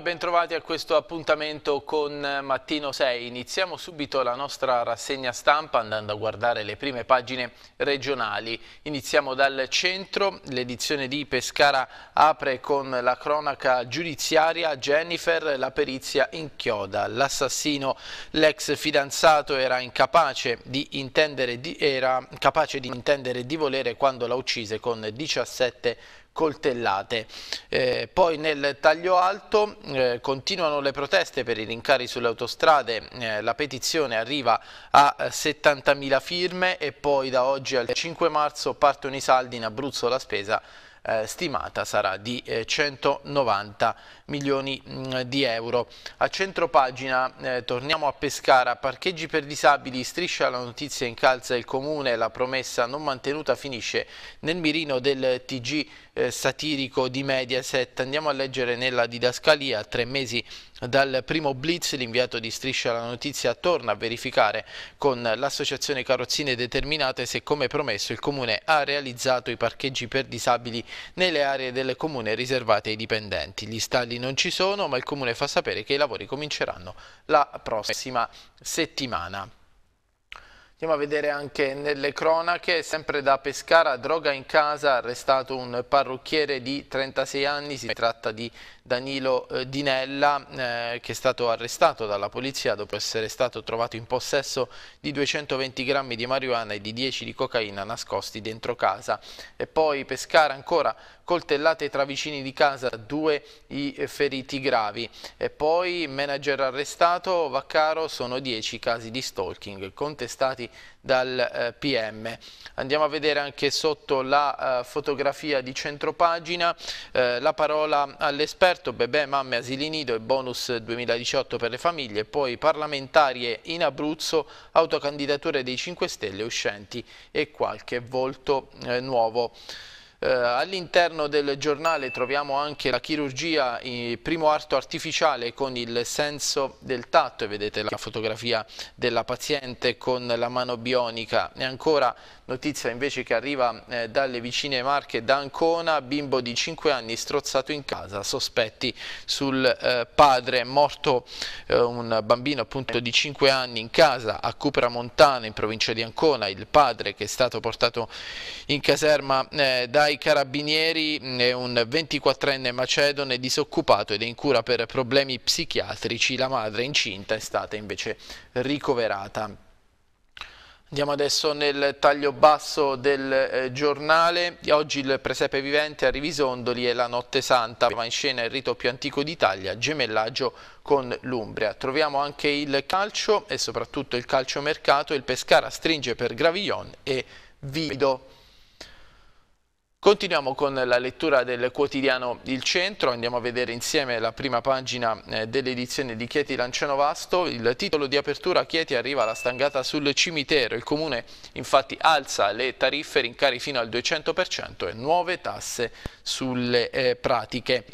e bentrovati a questo appuntamento con eh, Mattino 6. Iniziamo subito la nostra rassegna stampa andando a guardare le prime pagine regionali. Iniziamo dal centro, l'edizione di Pescara apre con la cronaca giudiziaria Jennifer, la perizia in chioda. L'assassino, l'ex fidanzato, era incapace di intendere di, era capace di intendere di volere quando la uccise con 17 anni coltellate. Eh, poi nel taglio alto eh, continuano le proteste per i rincari sulle autostrade, eh, la petizione arriva a 70.000 eh, firme e poi da oggi al 5 marzo partono i saldi in Abruzzo la spesa eh, stimata sarà di 190 eh, milioni mm, di euro. A centro pagina eh, torniamo a Pescara, parcheggi per disabili, striscia la notizia in calza il comune, la promessa non mantenuta finisce nel mirino del TG eh, satirico di Mediaset. Andiamo a leggere nella didascalia, a tre mesi dal primo blitz l'inviato di Striscia la Notizia torna a verificare con l'associazione Carrozzine Determinate se come promesso il Comune ha realizzato i parcheggi per disabili nelle aree del Comune riservate ai dipendenti. Gli stalli non ci sono, ma il Comune fa sapere che i lavori cominceranno la prossima settimana. Andiamo a vedere anche nelle cronache, sempre da Pescara, droga in casa, arrestato un parrucchiere di 36 anni, si tratta di Danilo eh, Dinella eh, che è stato arrestato dalla polizia dopo essere stato trovato in possesso di 220 grammi di marijuana e di 10 di cocaina nascosti dentro casa. E poi Pescara ancora coltellate tra vicini di casa, due i eh, feriti gravi. E poi manager arrestato, Vaccaro, sono 10 casi di stalking contestati dal eh, PM. Andiamo a vedere anche sotto la eh, fotografia di centropagina eh, la parola all'esperto Bebè, mamme, asili nido e bonus 2018 per le famiglie, poi parlamentarie in Abruzzo, autocandidature dei 5 Stelle uscenti e qualche volto nuovo. Eh, All'interno del giornale troviamo anche la chirurgia primo arto artificiale con il senso del tatto e vedete la fotografia della paziente con la mano bionica e ancora notizia invece che arriva eh, dalle vicine Marche da Ancona, bimbo di 5 anni strozzato in casa, sospetti sul eh, padre, morto eh, un bambino appunto di 5 anni in casa a Cupra Montana in provincia di Ancona, il padre che è stato portato in caserma eh, dai dai carabinieri mm, è un 24enne macedone disoccupato ed è in cura per problemi psichiatrici. La madre incinta è stata invece ricoverata. Andiamo adesso nel taglio basso del eh, giornale. Oggi il presepe vivente a Rivisondoli è la Notte Santa. Va in scena il rito più antico d'Italia, gemellaggio con l'Umbria. Troviamo anche il calcio e soprattutto il calciomercato. Il Pescara stringe per Gravillon e Vido. Continuiamo con la lettura del quotidiano Il Centro, andiamo a vedere insieme la prima pagina eh, dell'edizione di Chieti Lanciano Vasto, il titolo di apertura Chieti arriva alla stangata sul cimitero, il comune infatti alza le tariffe, rincari fino al 200% e nuove tasse sulle eh, pratiche.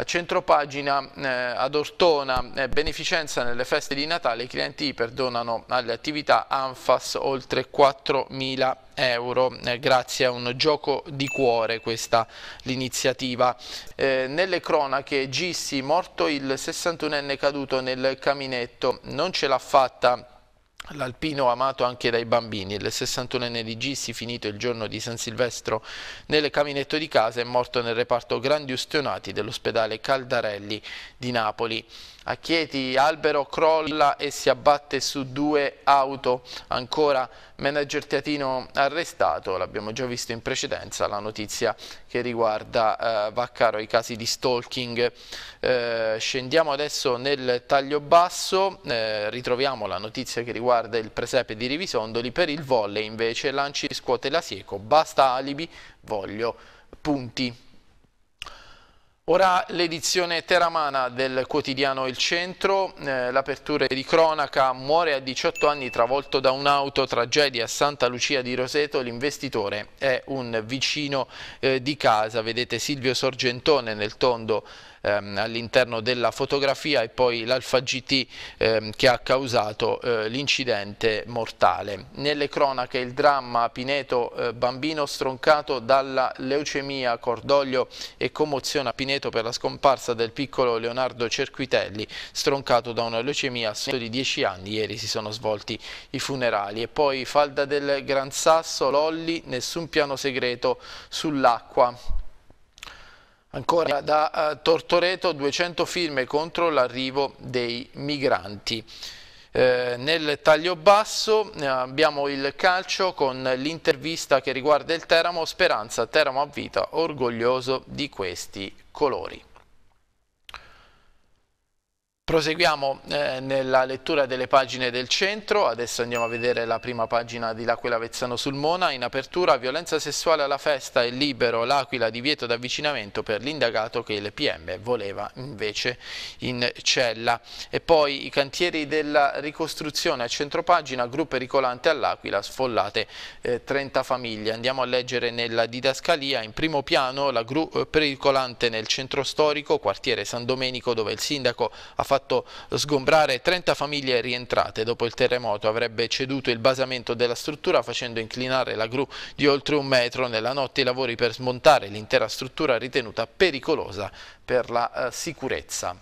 A centropagina eh, ad Ortona, eh, beneficenza nelle feste di Natale, i clienti perdonano alle attività ANFAS oltre 4.000 euro, eh, grazie a un gioco di cuore questa l'iniziativa. Eh, nelle cronache Gissi, morto il 61enne caduto nel caminetto, non ce l'ha fatta L'alpino amato anche dai bambini, il 61enne di Gissi, finito il giorno di San Silvestro nel caminetto di casa, è morto nel reparto grandi ustionati dell'ospedale Caldarelli di Napoli. A Chieti albero crolla e si abbatte su due auto. Ancora manager Teatino arrestato, l'abbiamo già visto in precedenza, la notizia che riguarda eh, Vaccaro, i casi di stalking. Eh, scendiamo adesso nel taglio basso, eh, ritroviamo la notizia che riguarda il presepe di Rivisondoli, per il volley invece Lanci scuote la sieco, basta alibi, voglio punti. Ora l'edizione teramana del quotidiano Il Centro, eh, l'apertura di cronaca, muore a 18 anni travolto da un'auto, tragedia a Santa Lucia di Roseto, l'investitore è un vicino eh, di casa, vedete Silvio Sorgentone nel tondo ehm, all'interno della fotografia e poi l'Alfa GT ehm, che ha causato eh, l'incidente mortale. Nelle cronache il dramma Pineto eh, bambino stroncato dalla leucemia, cordoglio e commozione a Pineto per la scomparsa del piccolo Leonardo Cerquitelli stroncato da una leucemia a di 10 anni. Ieri si sono svolti i funerali e poi Falda del Gran Sasso, Lolli, nessun piano segreto sull'acqua Ancora da uh, eh, Tortoreto 200 firme contro l'arrivo dei migranti. Eh, nel taglio basso eh, abbiamo il calcio con l'intervista che riguarda il Teramo, Speranza Teramo a vita, orgoglioso di questi colori. Proseguiamo eh, nella lettura delle pagine del centro, adesso andiamo a vedere la prima pagina di L'Aquila Vezzano Mona, in apertura violenza sessuale alla festa e libero L'Aquila divieto d'avvicinamento per l'indagato che il PM voleva invece in cella. E poi i cantieri della ricostruzione a centropagina, gruppo ricolante all'Aquila, sfollate eh, 30 famiglie. Andiamo a leggere nella didascalia, in primo piano la gru eh, pericolante nel centro storico, quartiere San Domenico dove il sindaco ha fatto fatto sgombrare 30 famiglie rientrate dopo il terremoto, avrebbe ceduto il basamento della struttura facendo inclinare la gru di oltre un metro. Nella notte i lavori per smontare l'intera struttura ritenuta pericolosa per la eh, sicurezza.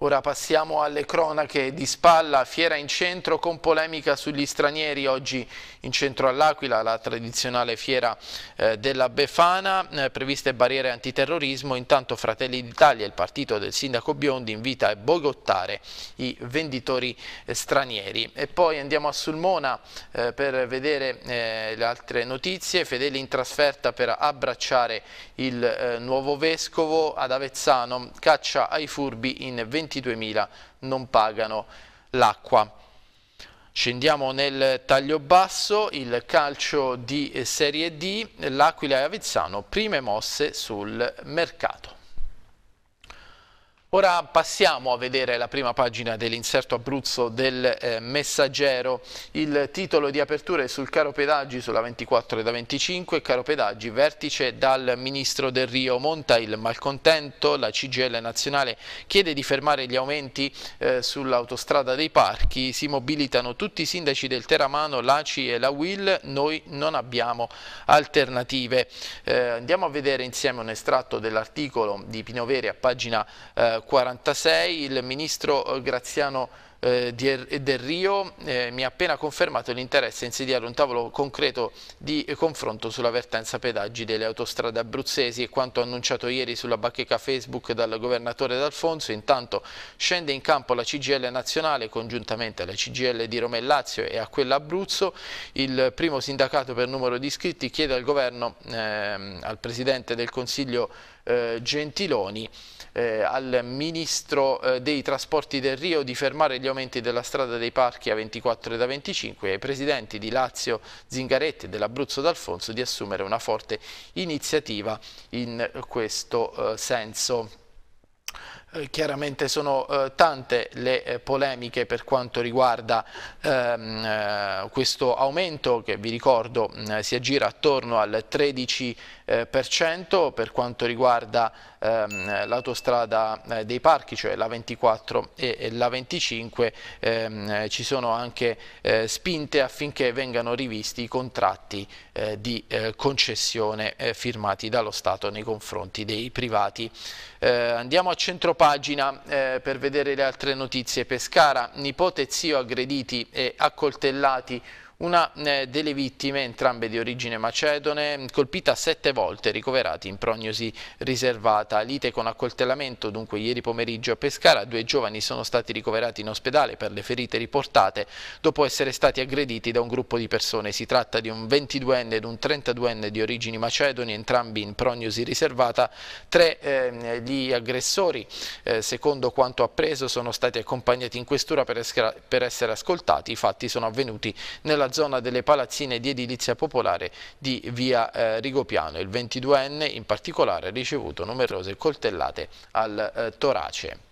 Ora passiamo alle cronache di spalla, fiera in centro con polemica sugli stranieri, oggi in centro all'Aquila la tradizionale fiera eh, della Befana, eh, previste barriere antiterrorismo, intanto Fratelli d'Italia, il partito del sindaco Biondi, invita a bogottare i venditori eh, stranieri. E poi andiamo a Sulmona eh, per vedere eh, le altre notizie, Fedeli in trasferta per abbracciare il eh, nuovo vescovo ad Avezzano, caccia ai furbi in 20 22.000 non pagano l'acqua. Scendiamo nel taglio basso, il calcio di Serie D, l'Aquila e Avezzano, prime mosse sul mercato. Ora passiamo a vedere la prima pagina dell'inserto Abruzzo del eh, Messaggero. Il titolo di apertura è sul caro pedaggi sulla 24 e da 25. Caro pedaggi, vertice dal ministro del Rio. Monta il malcontento. La CGL nazionale chiede di fermare gli aumenti eh, sull'autostrada dei parchi. Si mobilitano tutti i sindaci del Teramano, l'ACI e la WIL. Noi non abbiamo alternative. Eh, andiamo a vedere insieme un estratto dell'articolo di Pinoveri a pagina eh, 46 il ministro Graziano eh, Del Rio eh, mi ha appena confermato l'interesse a insediare un tavolo concreto di confronto sulla vertenza pedaggi delle autostrade abruzzesi e quanto annunciato ieri sulla bacheca Facebook dal governatore D'Alfonso intanto scende in campo la CGL nazionale congiuntamente alla CGL di Roma e Lazio e a quella Abruzzo il primo sindacato per numero di iscritti chiede al governo ehm, al presidente del consiglio eh, Gentiloni eh, al Ministro eh, dei Trasporti del Rio di fermare gli aumenti della strada dei parchi a 24 e da 25 e ai Presidenti di Lazio Zingaretti e dell'Abruzzo D'Alfonso di assumere una forte iniziativa in questo eh, senso. Eh, chiaramente sono eh, tante le eh, polemiche per quanto riguarda ehm, eh, questo aumento che vi ricordo mm, si aggira attorno al 13 eh, per quanto riguarda ehm, l'autostrada eh, dei parchi, cioè la 24 e, e la 25, ehm, ci sono anche eh, spinte affinché vengano rivisti i contratti eh, di eh, concessione eh, firmati dallo Stato nei confronti dei privati. andiamo a centropagina pagina per vedere le altre notizie. Pescara, nipote e zio aggrediti e accoltellati una eh, delle vittime, entrambe di origine macedone, colpita sette volte, ricoverati in prognosi riservata. Lite con accoltellamento, dunque ieri pomeriggio a Pescara, due giovani sono stati ricoverati in ospedale per le ferite riportate dopo essere stati aggrediti da un gruppo di persone. Si tratta di un 22enne ed un 32enne di origini macedoni, entrambi in prognosi riservata. Tre eh, gli aggressori, eh, secondo quanto appreso, sono stati accompagnati in questura per, per essere ascoltati. I fatti sono avvenuti nella zona delle palazzine di edilizia popolare di via eh, Rigopiano. Il 22enne in particolare ha ricevuto numerose coltellate al eh, torace.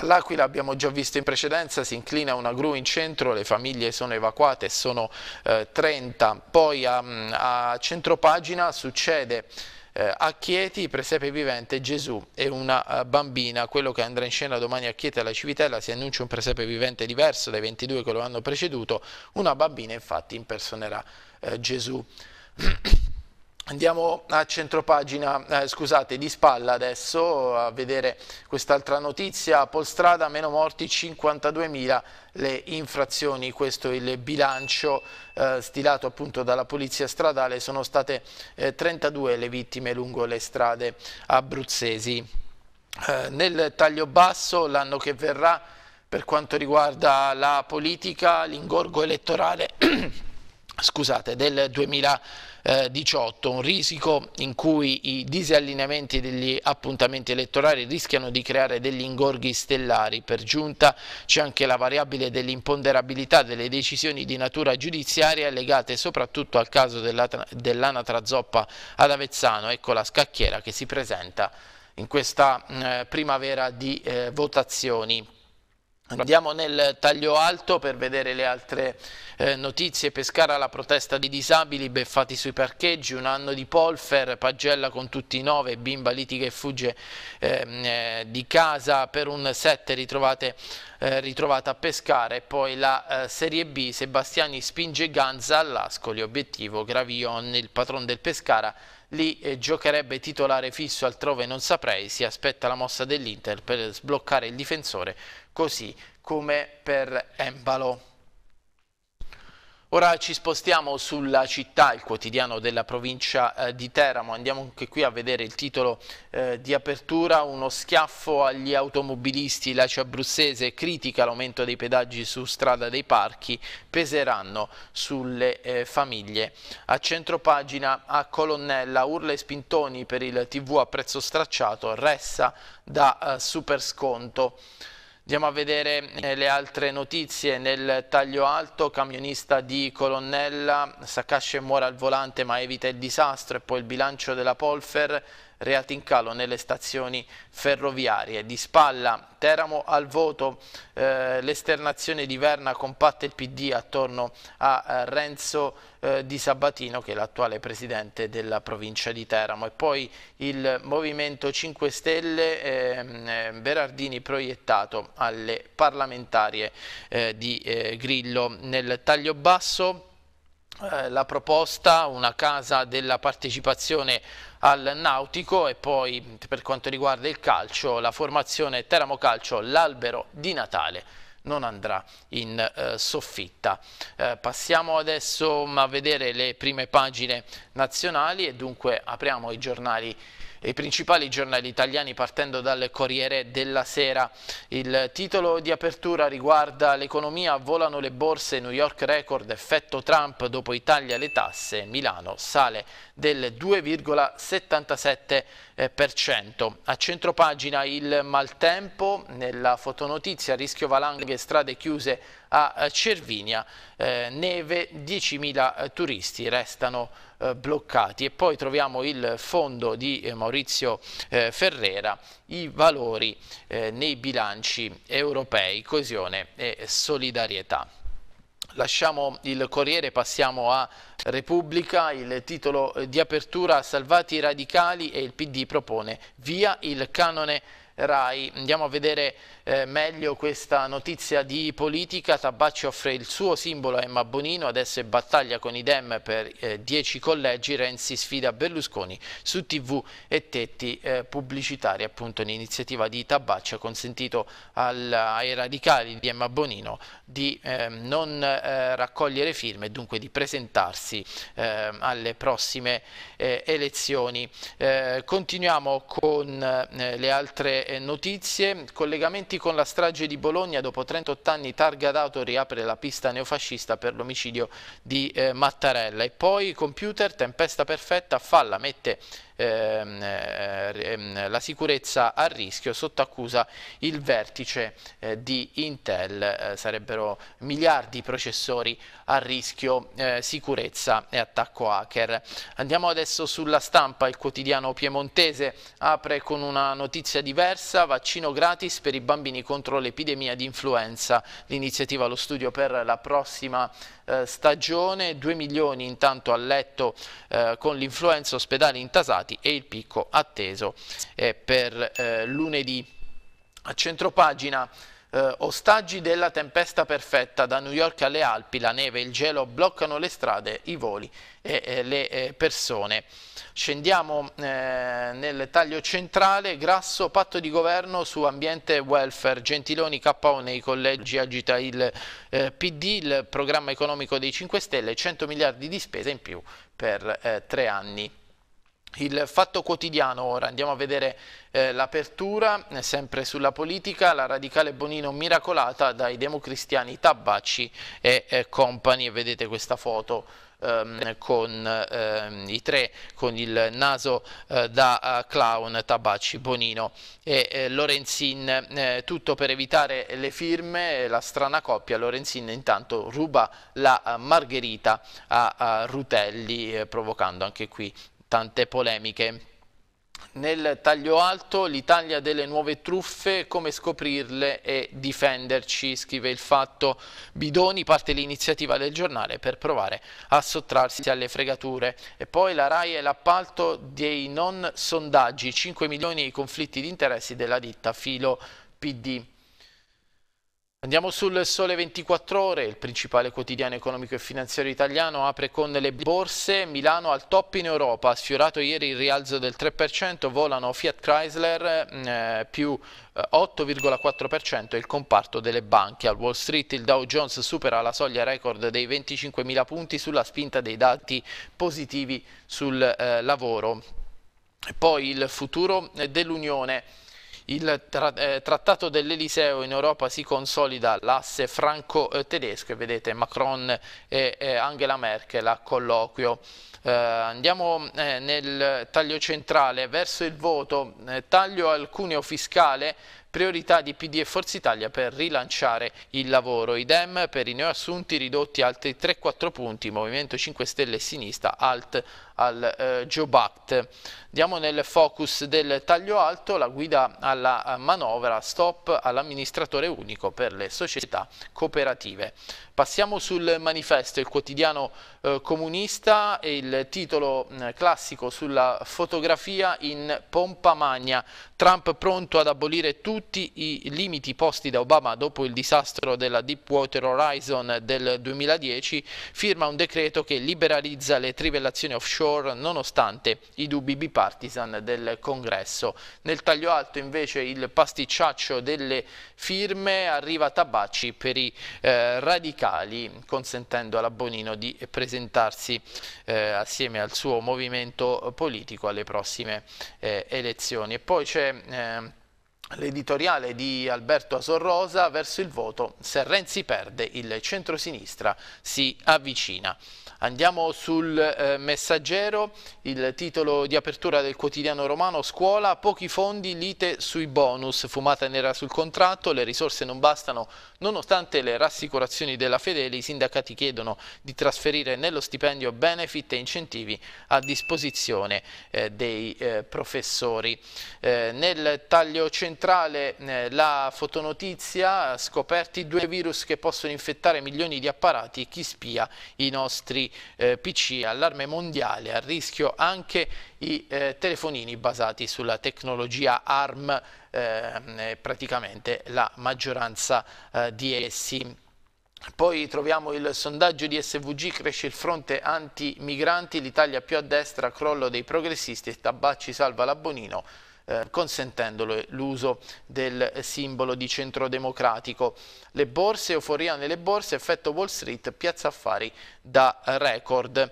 All'Aquila abbiamo già visto in precedenza, si inclina una gru in centro, le famiglie sono evacuate, sono eh, 30. Poi a, ehm, a centropagina succede eh, a Chieti, presepe vivente, Gesù e una uh, bambina, quello che andrà in scena domani a Chieti alla Civitella, si annuncia un presepe vivente diverso dai 22 che lo hanno preceduto, una bambina infatti impersonerà eh, Gesù. Andiamo a centropagina, eh, scusate, di spalla adesso a vedere quest'altra notizia. Polstrada, meno morti, 52.000 le infrazioni. Questo è il bilancio eh, stilato appunto dalla Polizia Stradale. Sono state eh, 32 le vittime lungo le strade abruzzesi. Eh, nel taglio basso, l'anno che verrà, per quanto riguarda la politica, l'ingorgo elettorale scusate, del 2020 eh, 18, un risico in cui i disallineamenti degli appuntamenti elettorali rischiano di creare degli ingorghi stellari. Per giunta c'è anche la variabile dell'imponderabilità delle decisioni di natura giudiziaria legate soprattutto al caso dell'anatra zoppa ad Avezzano, ecco la scacchiera che si presenta in questa mm, eh, primavera di eh, votazioni. Andiamo nel taglio alto per vedere le altre eh, notizie. Pescara la protesta di disabili, beffati sui parcheggi, un anno di polfer, pagella con tutti i nove, bimba litiga e fugge ehm, eh, di casa per un sette ritrovate, eh, ritrovata a Pescara. E poi la eh, Serie B, Sebastiani spinge Ganza all'Ascoli, obiettivo Gravion, il patron del Pescara. Lì eh, giocherebbe titolare fisso, altrove non saprei, si aspetta la mossa dell'Inter per sbloccare il difensore così come per Embalo. Ora ci spostiamo sulla città, il quotidiano della provincia eh, di Teramo, andiamo anche qui a vedere il titolo eh, di apertura, uno schiaffo agli automobilisti, La Ciabruzzese critica l'aumento dei pedaggi su strada dei parchi, peseranno sulle eh, famiglie. A centropagina a Colonnella, urla e spintoni per il tv a prezzo stracciato, ressa da eh, super sconto. Andiamo a vedere eh, le altre notizie. Nel taglio alto, camionista di Colonnella, Sakasce muore al volante ma evita il disastro e poi il bilancio della Polfer reati in calo nelle stazioni ferroviarie. Di spalla Teramo al voto, eh, l'esternazione di Verna compatta il PD attorno a eh, Renzo eh, Di Sabatino che è l'attuale presidente della provincia di Teramo e poi il Movimento 5 Stelle eh, Berardini proiettato alle parlamentarie eh, di eh, Grillo nel taglio basso eh, la proposta, una casa della partecipazione al nautico e poi per quanto riguarda il calcio, la formazione Teramo Calcio, l'albero di Natale non andrà in eh, soffitta. Eh, passiamo adesso mm, a vedere le prime pagine nazionali e dunque apriamo i giornali i principali giornali italiani partendo dal Corriere della Sera. Il titolo di apertura riguarda l'economia, volano le borse, New York record, effetto Trump, dopo Italia le tasse, Milano sale del 2,77%. A centropagina il maltempo, nella fotonotizia rischio valanghe strade chiuse a eh, Cervinia, eh, neve 10.000 eh, turisti restano eh, bloccati e poi troviamo il fondo di eh, Maurizio eh, Ferrera, i valori nei bilanci europei, coesione e solidarietà. Lasciamo il Corriere, passiamo a Repubblica, il titolo di apertura Salvati i radicali e il PD propone via il canone Rai. Andiamo a vedere eh, meglio questa notizia di politica. Tabacci offre il suo simbolo a Emma Bonino, adesso è battaglia con i Dem per eh, collegi, Renzi sfida Berlusconi su tv e tetti eh, pubblicitari. Appunto un'iniziativa di Tabacci ha consentito al, ai radicali di Emma Bonino di ehm, non eh, raccogliere firme e dunque di presentarsi ehm, alle prossime eh, elezioni. Eh, continuiamo con le altre eh, notizie, collegamenti con la strage di Bologna, dopo 38 anni targa d'auto riapre la pista neofascista per l'omicidio di eh, Mattarella e poi computer, tempesta perfetta, falla, mette ehm, eh, ehm, la sicurezza a rischio, sotto accusa il vertice eh, di Intel, eh, sarebbero miliardi di processori a rischio, eh, sicurezza e attacco hacker. Andiamo adesso sulla stampa, il quotidiano piemontese apre con una notizia diversa terza, vaccino gratis per i bambini contro l'epidemia di influenza. L'iniziativa allo studio per la prossima eh, stagione, 2 milioni intanto a letto eh, con l'influenza, ospedali intasati e il picco atteso eh, per eh, lunedì. A centropagina eh, ostaggi della tempesta perfetta, da New York alle Alpi, la neve e il gelo bloccano le strade, i voli e eh, le eh, persone. Scendiamo eh, nel taglio centrale, Grasso, patto di governo su ambiente e welfare, Gentiloni KO nei collegi agita il eh, PD, il programma economico dei 5 Stelle, 100 miliardi di spese in più per eh, tre anni. Il fatto quotidiano ora, andiamo a vedere eh, l'apertura, eh, sempre sulla politica, la radicale Bonino miracolata dai democristiani Tabacci e eh, compagni, vedete questa foto ehm, con ehm, i tre, con il naso eh, da eh, clown Tabacci, Bonino e eh, Lorenzin, tutto per evitare le firme, la strana coppia, Lorenzin intanto ruba la margherita a, a Rutelli, provocando anche qui tante polemiche. Nel taglio alto l'Italia delle nuove truffe, come scoprirle e difenderci, scrive il fatto. Bidoni parte l'iniziativa del giornale per provare a sottrarsi alle fregature. E poi la RAI e l'appalto dei non sondaggi, 5 milioni di conflitti di interessi della ditta Filo PD. Andiamo sul Sole 24 Ore, il principale quotidiano economico e finanziario italiano apre con le borse, Milano al top in Europa, sfiorato ieri il rialzo del 3%, volano Fiat Chrysler mm, eh, più 8,4% eh, e il comparto delle banche. Al Wall Street il Dow Jones supera la soglia record dei 25.000 punti sulla spinta dei dati positivi sul eh, lavoro. Poi il futuro eh, dell'Unione il tra eh, trattato dell'Eliseo in Europa si consolida l'asse franco-tedesco e vedete Macron e eh, Angela Merkel a colloquio. Eh, andiamo eh, nel taglio centrale verso il voto, eh, taglio al cuneo fiscale Priorità di PD e Forza Italia per rilanciare il lavoro. Idem per i neoassunti ridotti altri 3-4 punti, Movimento 5 Stelle e Sinistra, alt al eh, Jobact. Diamo nel focus del taglio alto la guida alla eh, manovra, stop all'amministratore unico per le società cooperative. Passiamo sul manifesto, il quotidiano eh, comunista e il titolo eh, classico sulla fotografia in pompa magna. Trump pronto ad abolire tutti i limiti posti da Obama dopo il disastro della Deepwater Horizon del 2010, firma un decreto che liberalizza le trivellazioni offshore nonostante i dubbi bipartisan del Congresso. Nel taglio alto invece il pasticciaccio delle firme arriva a Tabacci per i eh, radicali, consentendo alla Bonino di presentarsi eh, assieme al suo movimento politico alle prossime eh, elezioni. E poi c'è eh, l'editoriale di Alberto Asorrosa verso il voto se Renzi perde il centro-sinistra si avvicina. Andiamo sul eh, messaggero, il titolo di apertura del quotidiano romano, scuola, pochi fondi, lite sui bonus, fumata nera sul contratto, le risorse non bastano nonostante le rassicurazioni della Fedele, i sindacati chiedono di trasferire nello stipendio benefit e incentivi a disposizione eh, dei eh, professori. Eh, nel taglio centrale eh, la fotonotizia, scoperti due virus che possono infettare milioni di apparati, chi spia i nostri eh, PC, allarme mondiale, a rischio anche i eh, telefonini basati sulla tecnologia ARM, eh, praticamente la maggioranza eh, di essi. Poi troviamo il sondaggio di SVG, cresce il fronte anti-migranti, l'Italia più a destra, crollo dei progressisti e Tabacci salva l'abbonino eh, consentendolo l'uso del simbolo di centro democratico le borse, euforia nelle borse, effetto Wall Street, piazza affari da record.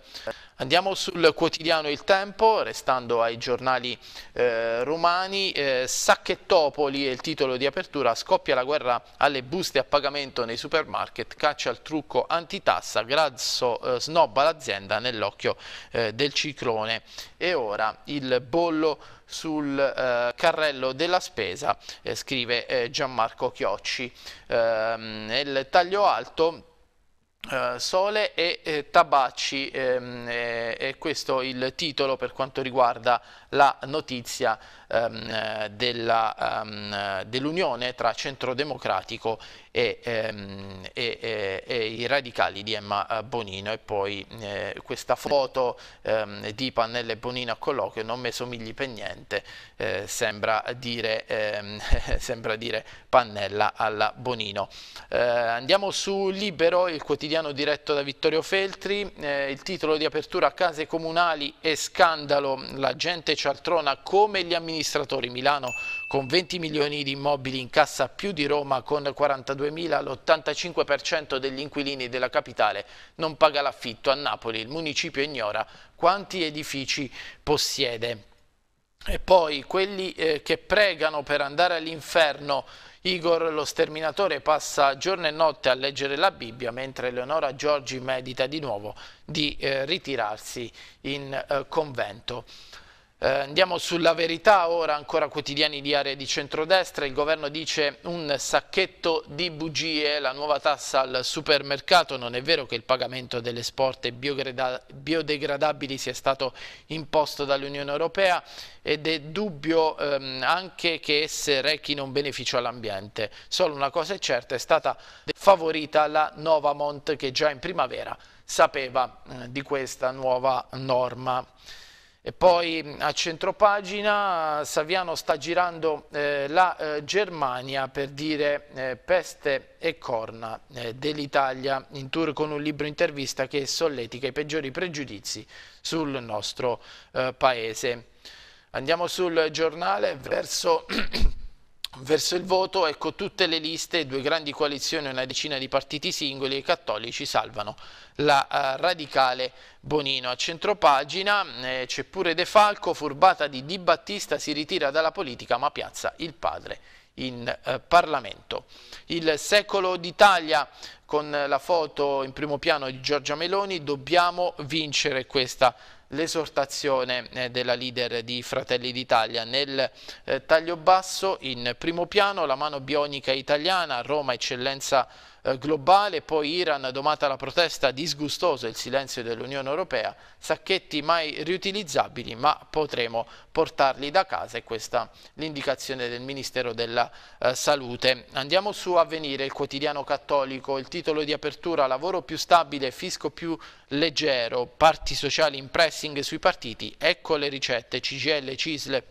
Andiamo sul quotidiano Il Tempo, restando ai giornali eh, romani, eh, Sacchettopoli è il titolo di apertura, scoppia la guerra alle buste a pagamento nei supermarket, caccia il trucco antitassa, Grazzo eh, snobba l'azienda nell'occhio eh, del ciclone. E ora il bollo sul eh, carrello della spesa, eh, scrive Gianmarco Chiocci. Ehm, nel taglio alto eh, Sole e eh, Tabacci, ehm, e questo è il titolo per quanto riguarda la notizia ehm, eh, ehm eh, dell'unione ehm, dell tra Centrodemocratico e, ehm, e, e, e, i radicali di Emma eh, Bonino e poi eh, questa foto ehm, di Pannella e Bonino a colloquio non mi somigli per niente, eh, sembra, dire, ehm, sembra, dire, Pannella alla Bonino. Eh, andiamo su Libero, il quotidiano diretto da Vittorio Feltri, il titolo di apertura a case comunali e scandalo, la gente cialtrona come gli amministratori. Milano con 20 milioni di immobili in cassa più di Roma con 42 mila, l'85% degli inquilini della capitale non paga l'affitto. A Napoli il municipio ignora quanti edifici possiede. E poi quelli eh, che pregano per andare all'inferno Igor lo sterminatore passa giorno e notte a leggere la Bibbia mentre Leonora Giorgi medita di nuovo di eh, ritirarsi in eh, convento. Eh, andiamo sulla verità, ora ancora quotidiani di aree di centrodestra, il governo dice un sacchetto di bugie, la nuova tassa al supermercato, non è vero che il pagamento delle sporte biodegradabili sia stato imposto dall'Unione Europea ed è dubbio ehm, anche che esse rechino un beneficio all'ambiente, solo una cosa è certa, è stata favorita la Novamont che già in primavera sapeva eh, di questa nuova norma. E poi a centropagina Saviano sta girando eh, la eh, Germania per dire eh, peste e corna eh, dell'Italia in tour con un libro intervista che solletica i peggiori pregiudizi sul nostro eh, paese. Andiamo sul giornale verso verso il voto, ecco tutte le liste, due grandi coalizioni una decina di partiti singoli e i cattolici salvano la uh, radicale Bonino. A centropagina eh, c'è pure De Falco, furbata di Di Battista, si ritira dalla politica ma piazza il padre in eh, Parlamento. Il secolo d'Italia con la foto in primo piano di Giorgia Meloni, dobbiamo vincere questa l'esortazione eh, della leader di Fratelli d'Italia. Nel eh, taglio basso, in primo piano, la mano bionica italiana, Roma Eccellenza eh, globale, poi Iran domata la protesta disgustoso il silenzio dell'Unione Europea, sacchetti mai riutilizzabili ma potremo portarli da casa e questa l'indicazione del Ministero della eh, Salute. Andiamo su Avvenire, il quotidiano cattolico, il titolo di apertura lavoro più stabile, fisco più leggero, parti sociali in pressing sui partiti, ecco le ricette, CGL, CISLE,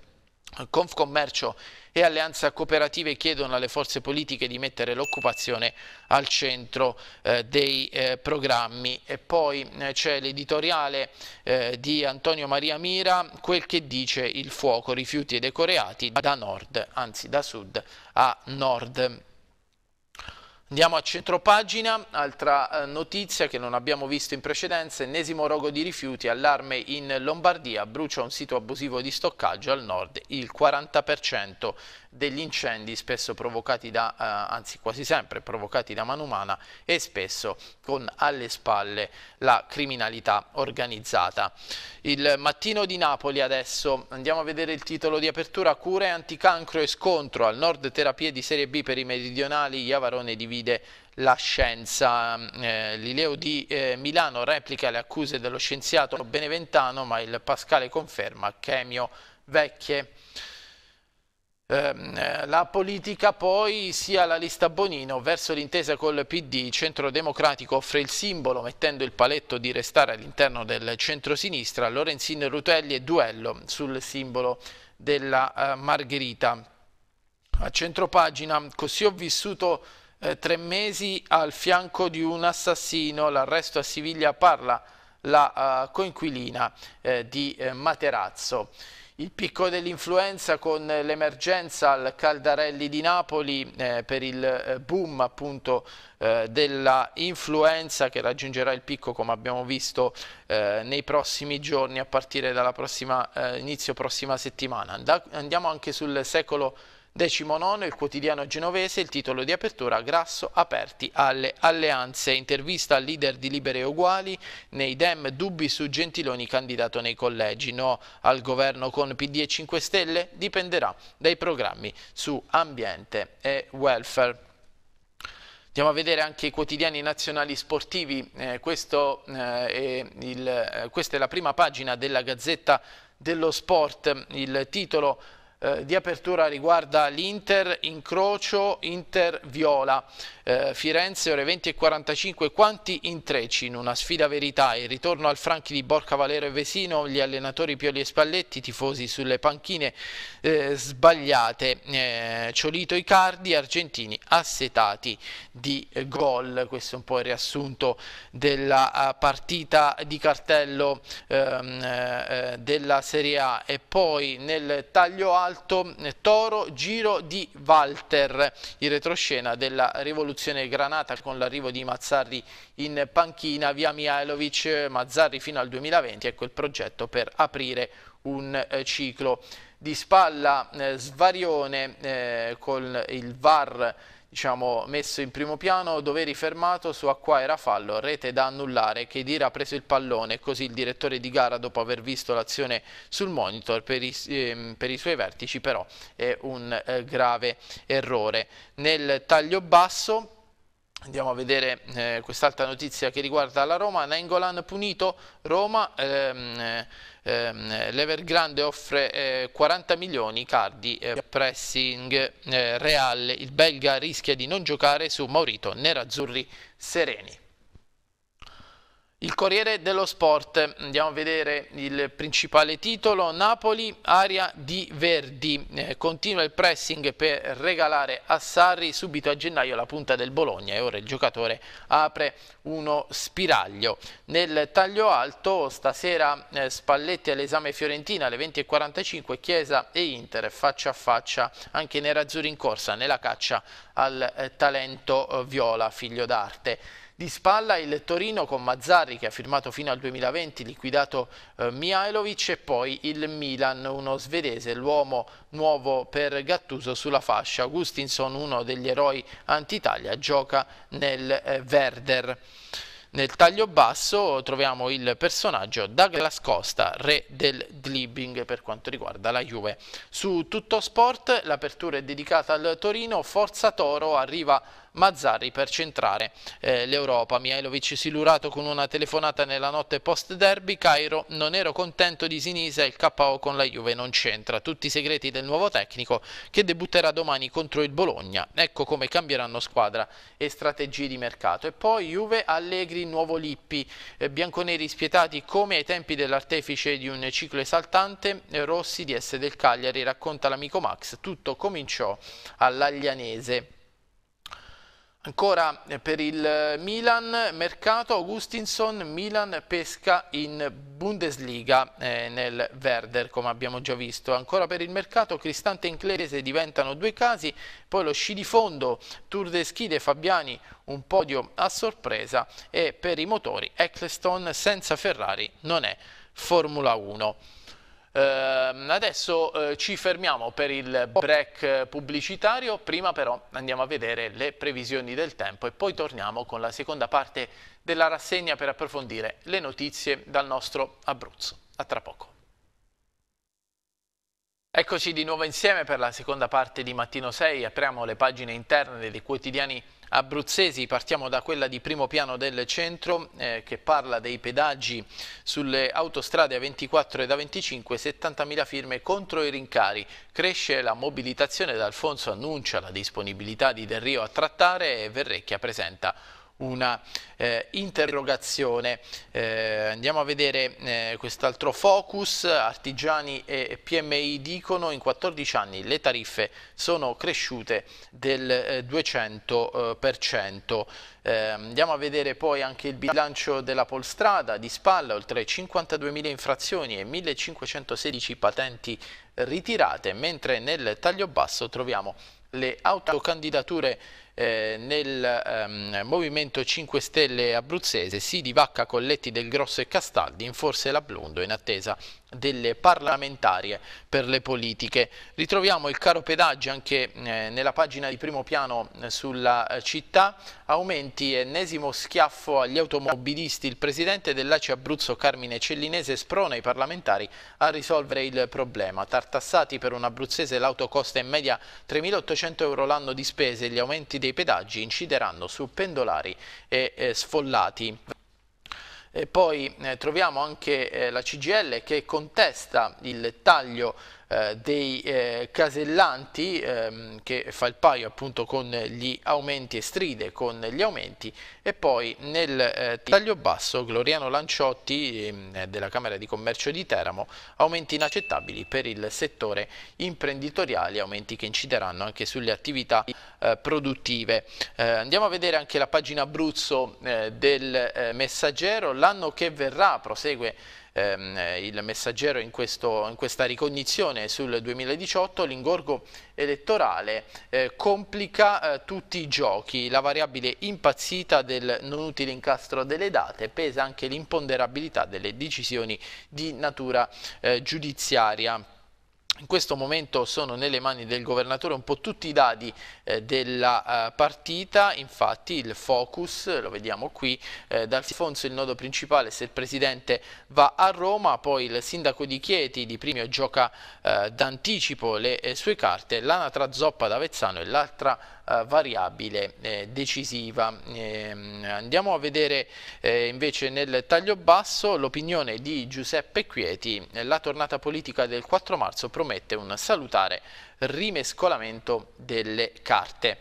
Confcommercio e Alleanza Cooperative chiedono alle forze politiche di mettere l'occupazione al centro eh, dei eh, programmi. E poi eh, c'è l'editoriale eh, di Antonio Maria Mira, quel che dice il fuoco, rifiuti e decoreati da nord, anzi da sud a nord. Andiamo a centropagina, altra eh, notizia che non abbiamo visto in precedenza, ennesimo rogo di rifiuti, allarme in Lombardia, brucia un sito abusivo di stoccaggio al nord, il 40% degli incendi spesso provocati da, eh, anzi quasi sempre provocati da mano umana e spesso con alle spalle la criminalità organizzata. Il mattino di Napoli adesso, andiamo a vedere il titolo di apertura, cure anticancro e scontro, al nord terapie di serie B per i meridionali, Iavarone divide la scienza. Mm, eh, L'Ileo di eh, Milano replica le accuse dello scienziato beneventano, ma il Pascale conferma chemio vecchie. Ehm, eh, la politica poi sia la lista Bonino verso l'intesa col PD, il centro democratico offre il simbolo mettendo il paletto di restare all'interno del centro-sinistra, Lorenzin Rutelli e duello sul simbolo della eh, Margherita. A centropagina, così ho vissuto eh, tre mesi al fianco di un assassino, l'arresto a Siviglia parla la eh, coinquilina eh, di eh, Materazzo. Il picco dell'influenza con l'emergenza al Caldarelli di Napoli eh, per il eh, boom appunto eh, della che raggiungerà il picco come abbiamo visto eh, nei prossimi giorni a partire dalla prossima, eh, inizio prossima settimana. andiamo anche sul secolo Decimo nono, il quotidiano genovese, il titolo di apertura Grasso aperti alle alleanze. Intervista al leader di Libere e Uguali, nei Dem dubbi su Gentiloni candidato nei collegi. No al governo con PD e 5 Stelle? Dipenderà dai programmi su ambiente e welfare. Andiamo a vedere anche i quotidiani nazionali sportivi, eh, questo, eh, il, eh, questa è la prima pagina della Gazzetta dello Sport, il titolo eh, di apertura riguarda l'Inter, incrocio Inter-Viola eh, Firenze ore 20 e 45 quanti intrecci in una sfida verità il ritorno al Franchi di Borca Valero e Vesino gli allenatori Pioli e Spalletti tifosi sulle panchine eh, sbagliate eh, Ciolito Icardi argentini assetati di gol questo è un po' il riassunto della eh, partita di cartello ehm, eh, della Serie A e poi nel taglio alto Toro giro di Walter in retroscena della rivoluzione soluzione Granata con l'arrivo di Mazzarri in panchina, via Mihailovic, Mazzarri fino al 2020, ecco il progetto per aprire un eh, ciclo. Di spalla eh, Svarione eh, con il VAR diciamo, messo in primo piano, doveri fermato su Acqua era fallo, rete da annullare, Chedira ha preso il pallone, così il direttore di gara dopo aver visto l'azione sul monitor per i, eh, per i, suoi vertici però è un eh, grave errore. Nel taglio basso Andiamo a vedere eh, quest'altra notizia che riguarda la Roma, Nengolan punito, Roma ehm, ehm, l'Evergrande offre eh, 40 milioni Cardi eh, pressing eh, Real, il belga rischia di non giocare su Maurito Nerazzurri Sereni. Il Corriere dello Sport, andiamo a vedere il principale titolo, Napoli, aria di Verdi, eh, continua il pressing per regalare a Sarri subito a gennaio la punta del Bologna e ora il giocatore apre uno spiraglio. Nel taglio alto stasera eh, Spalletti all'esame Fiorentina alle 20.45, Chiesa e Inter faccia a faccia anche nerazzurri in corsa nella caccia al eh, talento eh, viola, figlio d'arte. Di spalla il Torino con Mazzarri che ha firmato fino al 2020, liquidato eh, Mihailovic e poi il Milan, uno svedese, l'uomo nuovo per Gattuso sulla fascia. Augustinson, uno degli eroi anti-Italia, gioca nel eh, Werder. Nel taglio basso troviamo il personaggio Douglas Costa, re del dribbling per quanto riguarda la Juve. Su Tutto Sport l'apertura è dedicata al Torino, Forza Toro arriva Mazzarri per centrare eh, l'Europa. Mihailovic silurato con una telefonata nella notte post derby, Cairo non ero contento di Sinisa, il KO con la Juve non c'entra. Tutti i segreti del nuovo tecnico che debutterà domani contro il Bologna. Ecco come cambieranno squadra e strategie di mercato. E poi Juve Allegri, nuovo Lippi, eh, bianconeri spietati come ai tempi dell'artefice di un ciclo esaltante, eh, Rossi di S del Cagliari racconta l'amico Max, tutto cominciò all'Aglianese. Ancora eh, per il eh, Milan, mercato Augustinson, Milan pesca in Bundesliga eh, nel Werder come abbiamo già visto. Ancora per il mercato Cristante e Inclese diventano due casi, poi lo sci di fondo Tour de Turdeschide Fabiani un podio a sorpresa e per i motori Eccleston senza Ferrari non è Formula 1. Ehm, adesso eh, ci fermiamo per il break pubblicitario, prima però andiamo a vedere le previsioni del tempo e poi torniamo con la seconda parte della rassegna per approfondire le notizie dal nostro Abruzzo. A tra poco. Eccoci di nuovo insieme per la seconda parte di Mattino 6, apriamo le pagine interne dei quotidiani abruzzesi, partiamo da quella di primo piano del centro eh, che parla dei pedaggi sulle autostrade a 24 e a 25, 70.000 firme contro i rincari, cresce la mobilitazione, Alfonso annuncia la disponibilità di Del Rio a trattare e Verrecchia presenta una eh, interrogazione. Eh, andiamo a vedere eh, quest'altro focus, artigiani e PMI dicono in 14 anni le tariffe sono cresciute del 200%. Eh, eh, eh, andiamo a vedere poi anche il bilancio della Polstrada di spalla, oltre 52.000 infrazioni e 1.516 patenti ritirate, mentre nel taglio basso troviamo le autocandidature eh, nel ehm, Movimento 5 Stelle abruzzese si divacca Colletti del Grosso e Castaldi in forse la Blondo in attesa delle parlamentarie per le politiche. Ritroviamo il caro pedaggio anche eh, nella pagina di primo piano eh, sulla eh, città, aumenti ennesimo schiaffo agli automobilisti, il presidente dell'ACI Abruzzo Carmine Cellinese sprona i parlamentari a risolvere il problema, tartassati per un abruzzese l'auto costa in media 3.800 euro l'anno di spese, gli aumenti dei dei pedaggi incideranno su pendolari e eh, sfollati. E poi eh, troviamo anche eh, la CGL che contesta il taglio eh, dei eh, casellanti ehm, che fa il paio appunto con gli aumenti e stride con gli aumenti e poi nel eh, taglio basso Gloriano Lanciotti ehm, della Camera di Commercio di Teramo aumenti inaccettabili per il settore imprenditoriale aumenti che incideranno anche sulle attività eh, produttive eh, andiamo a vedere anche la pagina Abruzzo del messaggero l'anno che verrà prosegue ehm, eh, il messaggero in, questo, in, questa ricognizione sul 2018, l'ingorgo elettorale eh, complica eh, tutti i giochi, la variabile impazzita del non utile incastro delle date pesa anche l'imponderabilità delle decisioni di natura eh, giudiziaria in questo momento sono nelle mani del governatore un po' tutti i dadi eh, della eh, partita, infatti il focus, lo vediamo qui, eh, dal Sifonso il nodo principale se il presidente va a Roma, poi il sindaco di Chieti di Primio gioca eh, d'anticipo le eh, sue carte, l'anatra zoppa d'Avezzano e l'altra eh, variabile eh, decisiva. Ehm, andiamo a vedere eh, invece nel taglio basso l'opinione di Giuseppe Quieti. La tornata politica del 4 marzo promette un salutare rimescolamento delle carte.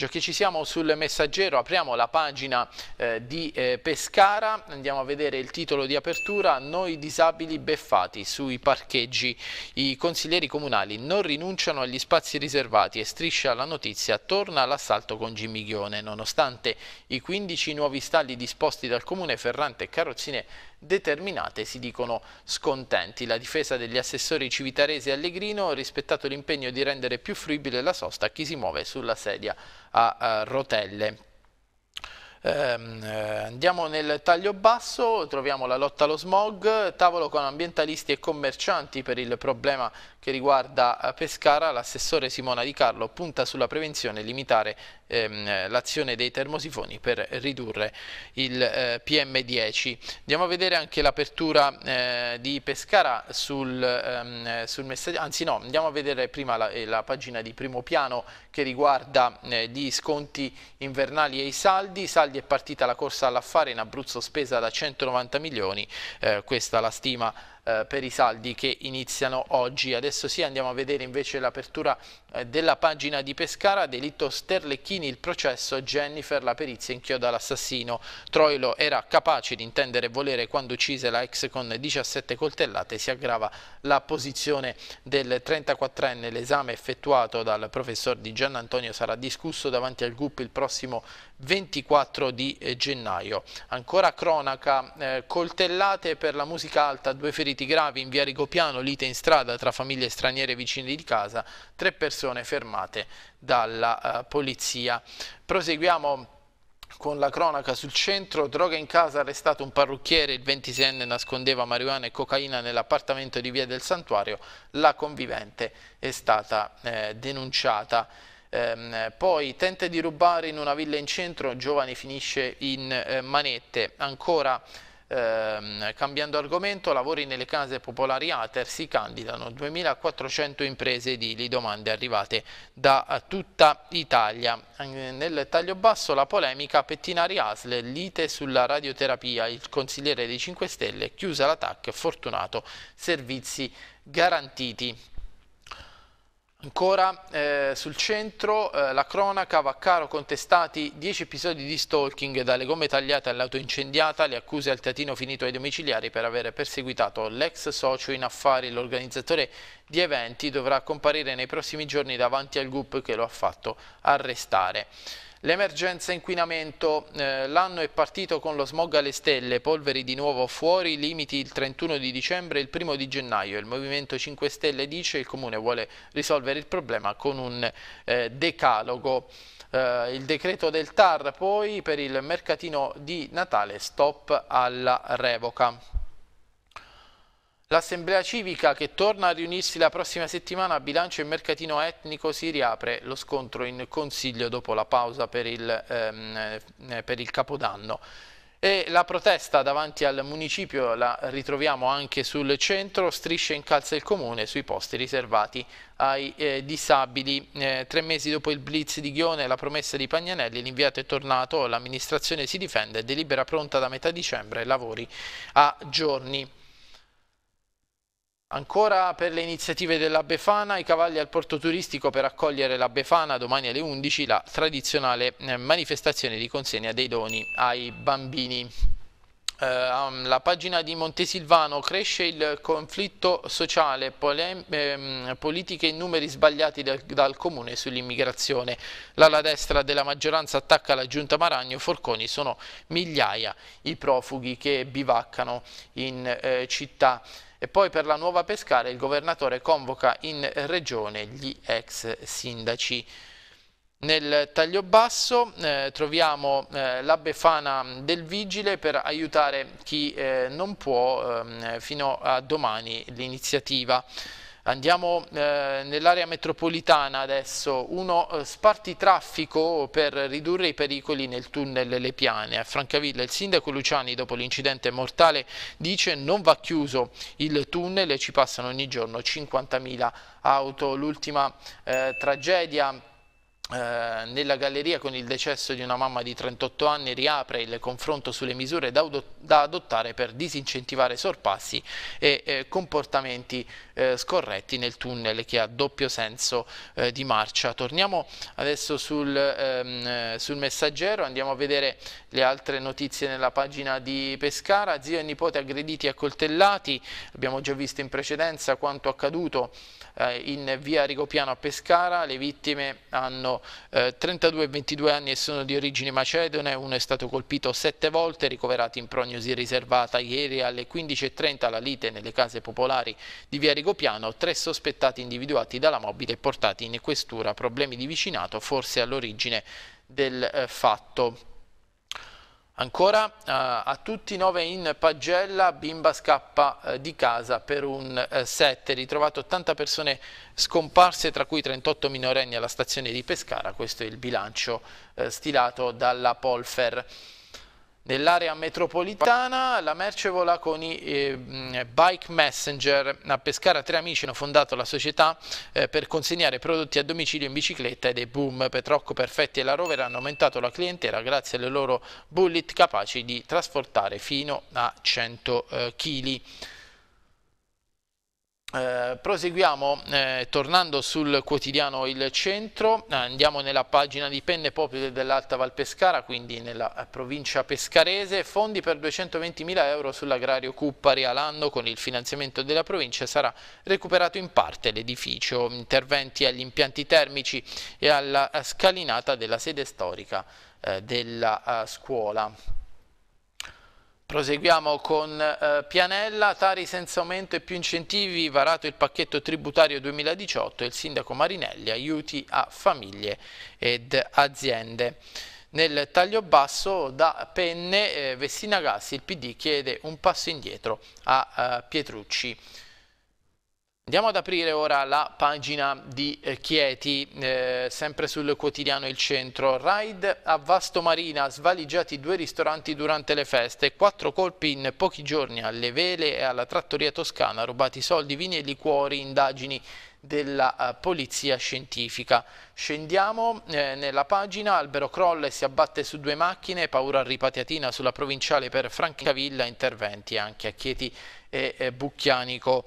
Già che ci siamo sul messaggero apriamo la pagina eh, di eh, Pescara, andiamo a vedere il titolo di apertura, noi disabili beffati sui parcheggi, i consiglieri comunali non rinunciano agli spazi riservati e striscia la notizia, torna l'assalto con Gimiglione, nonostante i 15 nuovi stalli disposti dal comune Ferrante e Carrozzine determinate si dicono scontenti. La difesa degli assessori Civitaresi e Allegrino ha rispettato l'impegno di rendere più fruibile la sosta a chi si muove sulla sedia a, a eh, rotelle. Ehm, eh, andiamo nel taglio basso, troviamo la lotta allo smog, tavolo con ambientalisti e commercianti per il problema che riguarda eh, Pescara, l'assessore Simona Di Carlo punta sulla prevenzione e limitare ehm, l'azione dei termosifoni per ridurre il eh, PM10. Andiamo a vedere anche l'apertura eh, di Pescara sul, ehm, sul messaggio, anzi no, andiamo a vedere prima la, eh, la pagina di primo piano che riguarda eh, gli sconti invernali e i saldi. Saldi è partita la corsa all'affare in Abruzzo spesa da 190 milioni, eh, questa la stima eh, per i saldi che iniziano oggi. Adesso sì andiamo a vedere invece l'apertura eh, della pagina di Pescara, delitto Sterlecchini, il processo, Jennifer la perizia inchioda l'assassino. Troilo era capace di intendere e volere quando uccise la ex con 17 coltellate, si aggrava la posizione del 34enne. L'esame effettuato dal professor Di Gian Antonio sarà discusso davanti al GUP il prossimo 24 di eh, gennaio. Ancora cronaca, eh, coltellate per la musica alta, due feriti gravi in via Rigopiano, lite in strada tra famiglie straniere vicine di casa, tre persone fermate dalla eh, polizia. Proseguiamo con la cronaca sul centro, droga in casa, arrestato un parrucchiere, il 26enne nascondeva marijuana e cocaina nell'appartamento di via del santuario, la convivente è stata eh, denunciata. Ehm, poi tenta di rubare in una villa in centro, giovane finisce in eh, manette. Ancora Ehm, cambiando argomento, lavori nelle case popolari Ater, si candidano 2.400 imprese edili, domande arrivate da eh, tutta Italia. Ehm, nel taglio basso la polemica Pettinari Asle, lite sulla radioterapia, il consigliere dei 5 Stelle, chiusa l'attacco, TAC, fortunato, servizi garantiti. Ancora eh, sul centro eh, la cronaca, Vaccaro contestati 10 episodi di stalking dalle gomme tagliate all'auto incendiata, le accuse al teatino finito ai domiciliari per aver perseguitato l'ex socio in affari. L'organizzatore di eventi dovrà comparire nei prossimi giorni davanti al GUP che lo ha fatto arrestare. L'emergenza inquinamento, eh, l'anno è partito con lo smog alle stelle, polveri di nuovo fuori, limiti il 31 di dicembre e il 1 di gennaio. Il Movimento 5 Stelle dice che il Comune vuole risolvere il problema con un eh, decalogo. Eh, il decreto del TAR poi per il mercatino di Natale stop alla revoca. L'assemblea civica che torna a riunirsi la prossima settimana a bilancio e mercatino etnico si riapre lo scontro in consiglio dopo la pausa per il, ehm, eh, per il capodanno. E la protesta davanti al municipio la ritroviamo anche sul centro, strisce in calza il comune sui posti riservati ai eh, disabili. Eh, tre mesi dopo il blitz di Ghione, e la promessa di Pagnanelli, l'inviato è tornato, l'amministrazione si difende, e delibera pronta da metà dicembre, lavori a giorni. Ancora per le iniziative della Befana, i cavalli al porto turistico per accogliere la Befana domani alle 11, la tradizionale eh, manifestazione di consegna dei doni ai bambini. Eh, la pagina di Montesilvano cresce il conflitto sociale, eh, politiche e numeri sbagliati del, dal comune sull'immigrazione. L'ala destra della maggioranza attacca la giunta Maragno, Forconi sono migliaia i profughi che bivaccano in eh, città. E poi per la nuova Pescara il governatore convoca in regione gli ex sindaci. Nel taglio basso eh, troviamo eh, la Befana del Vigile per aiutare chi eh, non può ehm, fino a domani l'iniziativa. Andiamo eh, nell'area metropolitana adesso, uno eh, spartitraffico per ridurre i pericoli nel tunnel Le Piane. A Francavilla il sindaco Luciani dopo l'incidente mortale dice non va chiuso il tunnel e ci passano ogni giorno 50.000 auto. L'ultima eh, tragedia eh, nella galleria con il decesso di una mamma di 38 anni riapre il confronto sulle misure da, adottare per disincentivare sorpassi e comportamenti eh, scorretti nel tunnel che ha doppio senso eh, di marcia. Torniamo adesso sul, ehm, sul messaggero, andiamo a vedere le altre notizie nella pagina di Pescara, zio e nipote aggrediti e accoltellati, abbiamo già visto in precedenza quanto accaduto in via Rigopiano a Pescara, le vittime hanno sono eh, 32 e 22 anni e sono di origine macedone, uno è stato colpito sette volte, ricoverato in prognosi riservata ieri alle 15.30 alla lite nelle case popolari di Via Rigopiano, tre sospettati individuati dalla mobile e portati in questura, problemi di vicinato forse all'origine del eh, fatto. Ancora eh, a tutti 9 in pagella, bimba scappa eh, di casa per un eh, 7, ritrovato 80 persone scomparse, tra cui 38 minorenni alla stazione di Pescara, questo è il bilancio eh, stilato dalla Polfer. Nell'area metropolitana la merce vola con i eh, Bike Messenger. A Pescara tre amici hanno fondato la società eh, per consegnare prodotti a domicilio in bicicletta ed è boom. Petrocco Perfetti e la Rover hanno aumentato la clientela grazie alle loro bullet capaci di trasportare fino a 100 kg. Eh, eh, proseguiamo eh, tornando sul quotidiano Il Centro, eh, andiamo nella pagina di Penne Popoli dell'Alta Val Pescara, quindi nella eh, provincia pescarese, fondi per 220.000 euro sull'agrario Cuppari all'anno con il finanziamento della provincia sarà recuperato in parte l'edificio, interventi agli impianti termici e alla eh, scalinata della sede storica eh, della scuola. Proseguiamo con eh, Pianella, Tari senza aumento e più incentivi, varato il pacchetto tributario 2018 e il sindaco Marinelli aiuti a famiglie ed aziende. Nel taglio basso da penne eh, Vessina Gassi il PD chiede un passo indietro a eh, Pietrucci. Andiamo ad aprire ora la pagina di eh, Chieti, eh, sempre sul quotidiano Il Centro. Raid a Vasto Marina, svaligiati due ristoranti durante le feste, quattro colpi in pochi giorni alle vele e alla trattoria toscana, rubati soldi, vini e liquori, indagini della eh, polizia scientifica. Scendiamo eh, nella pagina, albero crolla e si abbatte su due macchine, paura ripatiatina sulla provinciale per Francavilla, interventi anche a Chieti e eh, Bucchianico.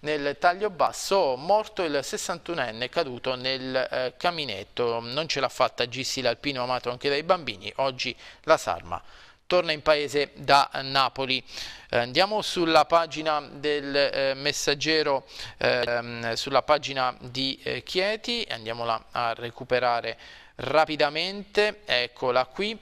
Nel taglio basso morto il 61enne caduto nel eh, caminetto, non ce l'ha fatta Gissi l'Alpino amato anche dai bambini, oggi la Sarma torna in paese da Napoli. Eh, andiamo sulla pagina del eh, messaggero, ehm, sulla pagina di eh, Chieti, andiamola a recuperare rapidamente, eccola qui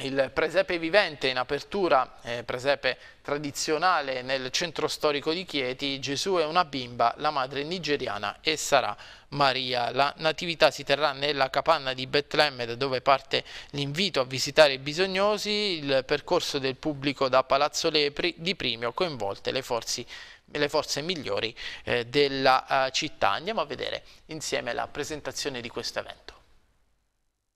il presepe vivente in apertura, eh, presepe tradizionale nel centro storico di Chieti, Gesù è una bimba, la madre nigeriana e sarà Maria. La natività si terrà nella capanna di Betlemme da dove parte l'invito a visitare i bisognosi, il percorso del pubblico da Palazzo Lepri di Primio coinvolte le, forzi, le forze migliori eh, della eh, città. Andiamo a vedere insieme la presentazione di questo evento.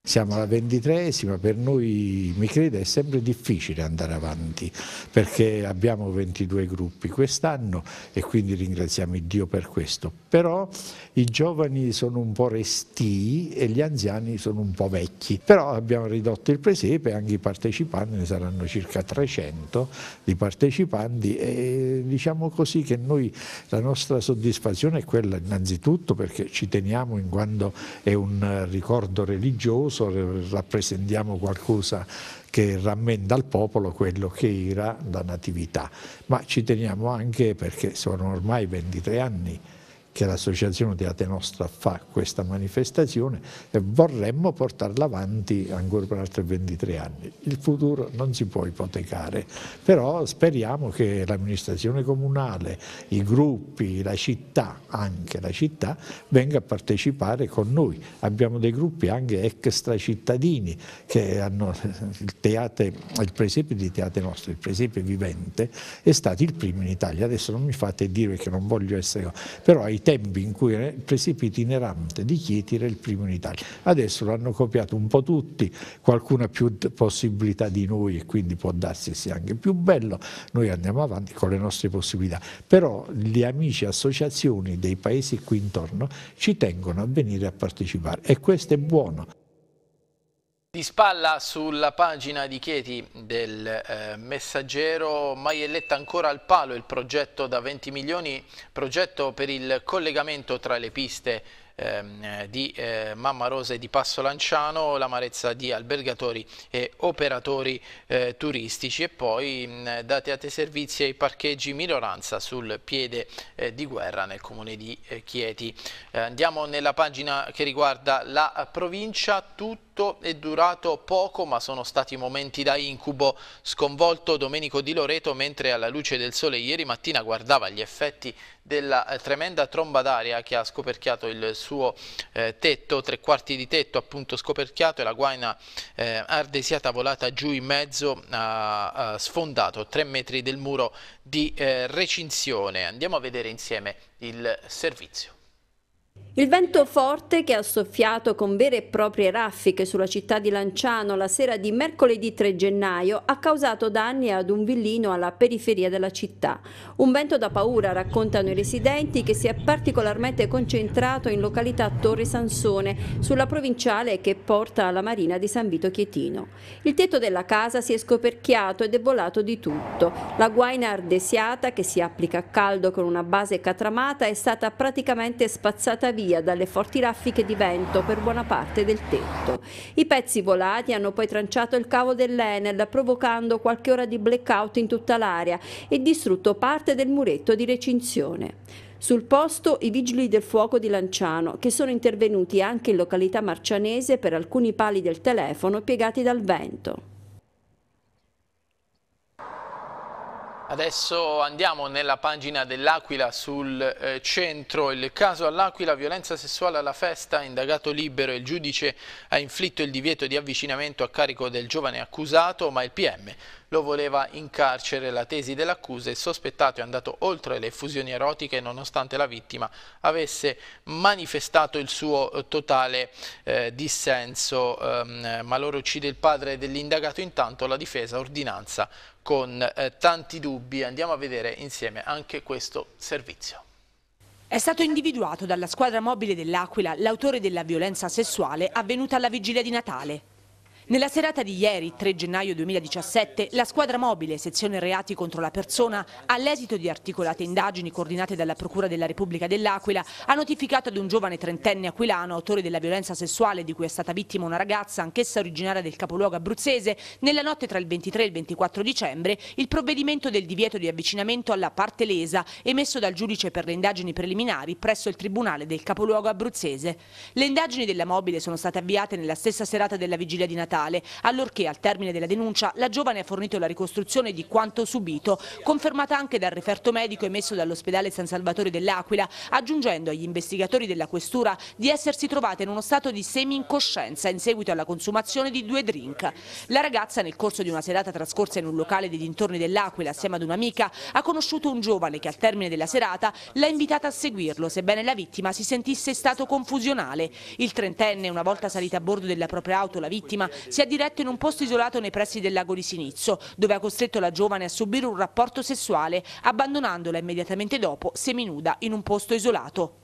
Siamo alla ventitreesima, per noi, mi crede, è sempre difficile andare avanti perché abbiamo 22 gruppi quest'anno e quindi ringraziamo Dio per questo. Però i giovani sono un po' resti e gli anziani sono un po' vecchi. Però abbiamo ridotto il presepe e anche i partecipanti, ne saranno circa 300 di partecipanti e diciamo così che noi la nostra soddisfazione è quella innanzitutto perché ci teniamo in quanto è un ricordo religioso diffuso, rappresentiamo qualcosa che rammenta al popolo quello che era la natività, ma ci teniamo anche perché sono ormai 23 anni che l'Associazione Teatro Nostra fa questa manifestazione e vorremmo portarla avanti ancora per altri 23 anni. Il futuro non si può ipotecare, però speriamo che l'amministrazione comunale, i gruppi, la città, anche la città, venga a partecipare con noi. Abbiamo dei gruppi anche extracittadini che hanno il, teatro, il presepe di Teatro nostro, il presepe vivente, è stato il primo in Italia. Adesso non mi fate dire che non voglio essere, però ai tempi in cui il presepio itinerante di Chieti era il primo in Italia. Adesso l'hanno copiato un po' tutti, qualcuno ha più possibilità di noi e quindi può darsi sia anche più bello, noi andiamo avanti con le nostre possibilità, però gli amici e associazioni dei paesi qui intorno ci tengono a venire a partecipare e questo è buono. Di spalla sulla pagina di Chieti del eh, messaggero Maielletta ancora al palo il progetto da 20 milioni, progetto per il collegamento tra le piste ehm, di eh, Mamma Rosa e di Passo Lanciano, l'amarezza di albergatori e operatori eh, turistici e poi mh, mm, date a te servizi ai parcheggi minoranza sul piede eh, di guerra nel comune di eh, Chieti. Eh, andiamo nella pagina che riguarda la provincia, tutto è durato poco ma sono stati momenti da incubo, sconvolto Domenico Di Loreto mentre alla luce del sole ieri mattina guardava gli effetti della eh, tremenda tromba d'aria che ha scoperchiato il suo eh, tetto, tre quarti di tetto appunto scoperchiato e la guaina eh, ardesiata volata giù in mezzo ha, sfondato tre metri del muro di eh, recinzione. Andiamo a vedere insieme il servizio. Il vento forte che ha soffiato con vere e proprie raffiche sulla città di Lanciano la sera di mercoledì 3 gennaio ha causato danni ad un villino alla periferia della città. Un vento da paura, raccontano i residenti, che si è particolarmente concentrato in località Torre Sansone, sulla provinciale che porta alla marina di San Vito Chietino. Il tetto della casa si è scoperchiato ed è volato di tutto. La guaina ardesiata, che si applica a caldo con una base catramata, è stata praticamente spazzata portata via dalle forti raffiche di vento per buona parte del tetto. I pezzi volati hanno poi tranciato il cavo dell'Enel, provocando qualche ora di blackout in tutta l'area e distrutto parte del muretto di recinzione. Sul posto i vigili del fuoco di Lanciano, che sono intervenuti anche in località marcianese per alcuni pali del telefono piegati dal vento. Adesso andiamo nella pagina dell'Aquila sul eh, centro. Il caso all'Aquila, violenza sessuale alla festa, indagato libero. Il giudice ha inflitto il divieto di avvicinamento a carico del giovane accusato, ma il PM lo voleva in carcere. La tesi dell'accusa è sospettato è andato oltre le effusioni erotiche nonostante la vittima avesse manifestato il suo eh, totale eh, dissenso. Eh, ma loro uccide il padre dell'indagato intanto la difesa ordinanza con eh, tanti dubbi. Andiamo a vedere insieme anche questo servizio. È stato individuato dalla squadra mobile dell'Aquila l'autore della violenza sessuale avvenuta alla vigilia di Natale. Nella serata di ieri, 3 gennaio 2017, la squadra mobile, sezione reati contro la persona, all'esito di articolate indagini coordinate dalla Procura della Repubblica dell'Aquila, ha notificato ad un giovane trentenne aquilano, autore della violenza sessuale di cui è stata vittima una ragazza, anch'essa originaria del capoluogo abruzzese, nella notte tra il 23 e il 24 dicembre, il provvedimento del divieto di avvicinamento alla parte lesa emesso dal giudice per le indagini preliminari presso il Tribunale del capoluogo abruzzese. Le indagini della mobile sono state avviate nella stessa serata della vigilia di Natale legale, allorché al termine della denuncia la giovane ha fornito la ricostruzione di quanto subito, confermata anche dal referto medico emesso dall'ospedale San Salvatore dell'Aquila, aggiungendo agli investigatori della questura di essersi trovata in uno stato di semi-incoscienza in seguito alla consumazione di due drink. La ragazza nel corso di una serata trascorsa in un locale dei dintorni dell'Aquila assieme ad un'amica ha conosciuto un giovane che al termine della serata l'ha invitata a seguirlo, sebbene la vittima si sentisse stato confusionale. Il trentenne, una volta salita a bordo della propria auto, la vittima si è diretto in un posto isolato nei pressi del lago di Sinizzo, dove ha costretto la giovane a subire un rapporto sessuale, abbandonandola immediatamente dopo seminuda in un posto isolato.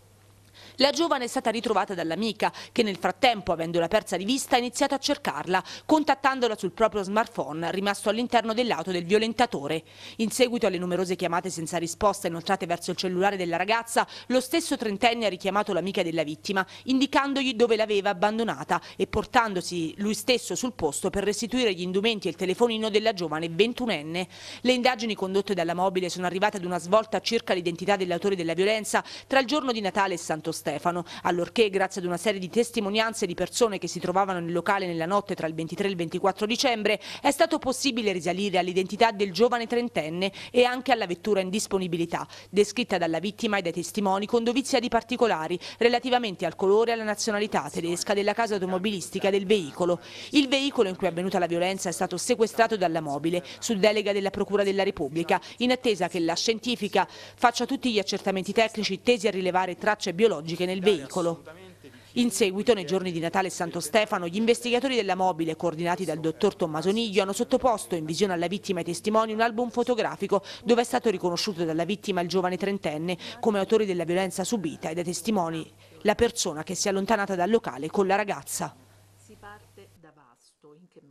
La giovane è stata ritrovata dall'amica, che nel frattempo, avendola persa di vista, ha iniziato a cercarla, contattandola sul proprio smartphone rimasto all'interno dell'auto del violentatore. In seguito alle numerose chiamate senza risposta inoltrate verso il cellulare della ragazza, lo stesso trentenne ha richiamato l'amica della vittima, indicandogli dove l'aveva abbandonata e portandosi lui stesso sul posto per restituire gli indumenti e il telefonino della giovane ventunenne. Le indagini condotte dalla mobile sono arrivate ad una svolta circa l'identità dell'autore della violenza tra il giorno di Natale e Santo Stato Stefano, allorché grazie ad una serie di testimonianze di persone che si trovavano nel locale nella notte tra il 23 e il 24 dicembre è stato possibile risalire all'identità del giovane trentenne e anche alla vettura in disponibilità, descritta dalla vittima e dai testimoni con dovizia di particolari relativamente al colore e alla nazionalità tedesca della casa automobilistica del veicolo. Il veicolo in cui è avvenuta la violenza è stato sequestrato dalla mobile su delega della Procura della Repubblica in attesa che la scientifica faccia tutti gli accertamenti tecnici tesi a rilevare tracce biologiche chirurgiche nel veicolo. In seguito, nei giorni di Natale e Santo Stefano, gli investigatori della mobile, coordinati dal dottor Tommaso Niglio, hanno sottoposto in visione alla vittima e ai testimoni un album fotografico dove è stato riconosciuto dalla vittima il giovane trentenne come autore della violenza subita e dai testimoni la persona che si è allontanata dal locale con la ragazza.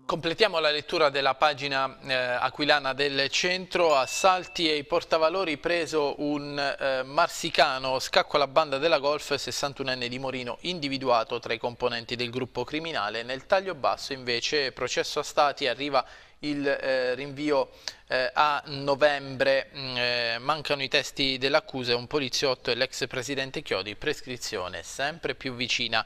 Completiamo la lettura della pagina eh, aquilana del centro, assalti e i portavalori preso un eh, marsicano, scacco alla banda della Golf, 61enne di Morino, individuato tra i componenti del gruppo criminale. Nel taglio basso invece processo a stati arriva il eh, rinvio eh, a novembre, mm, eh, mancano i testi dell'accusa, un poliziotto e l'ex presidente Chiodi, prescrizione sempre più vicina.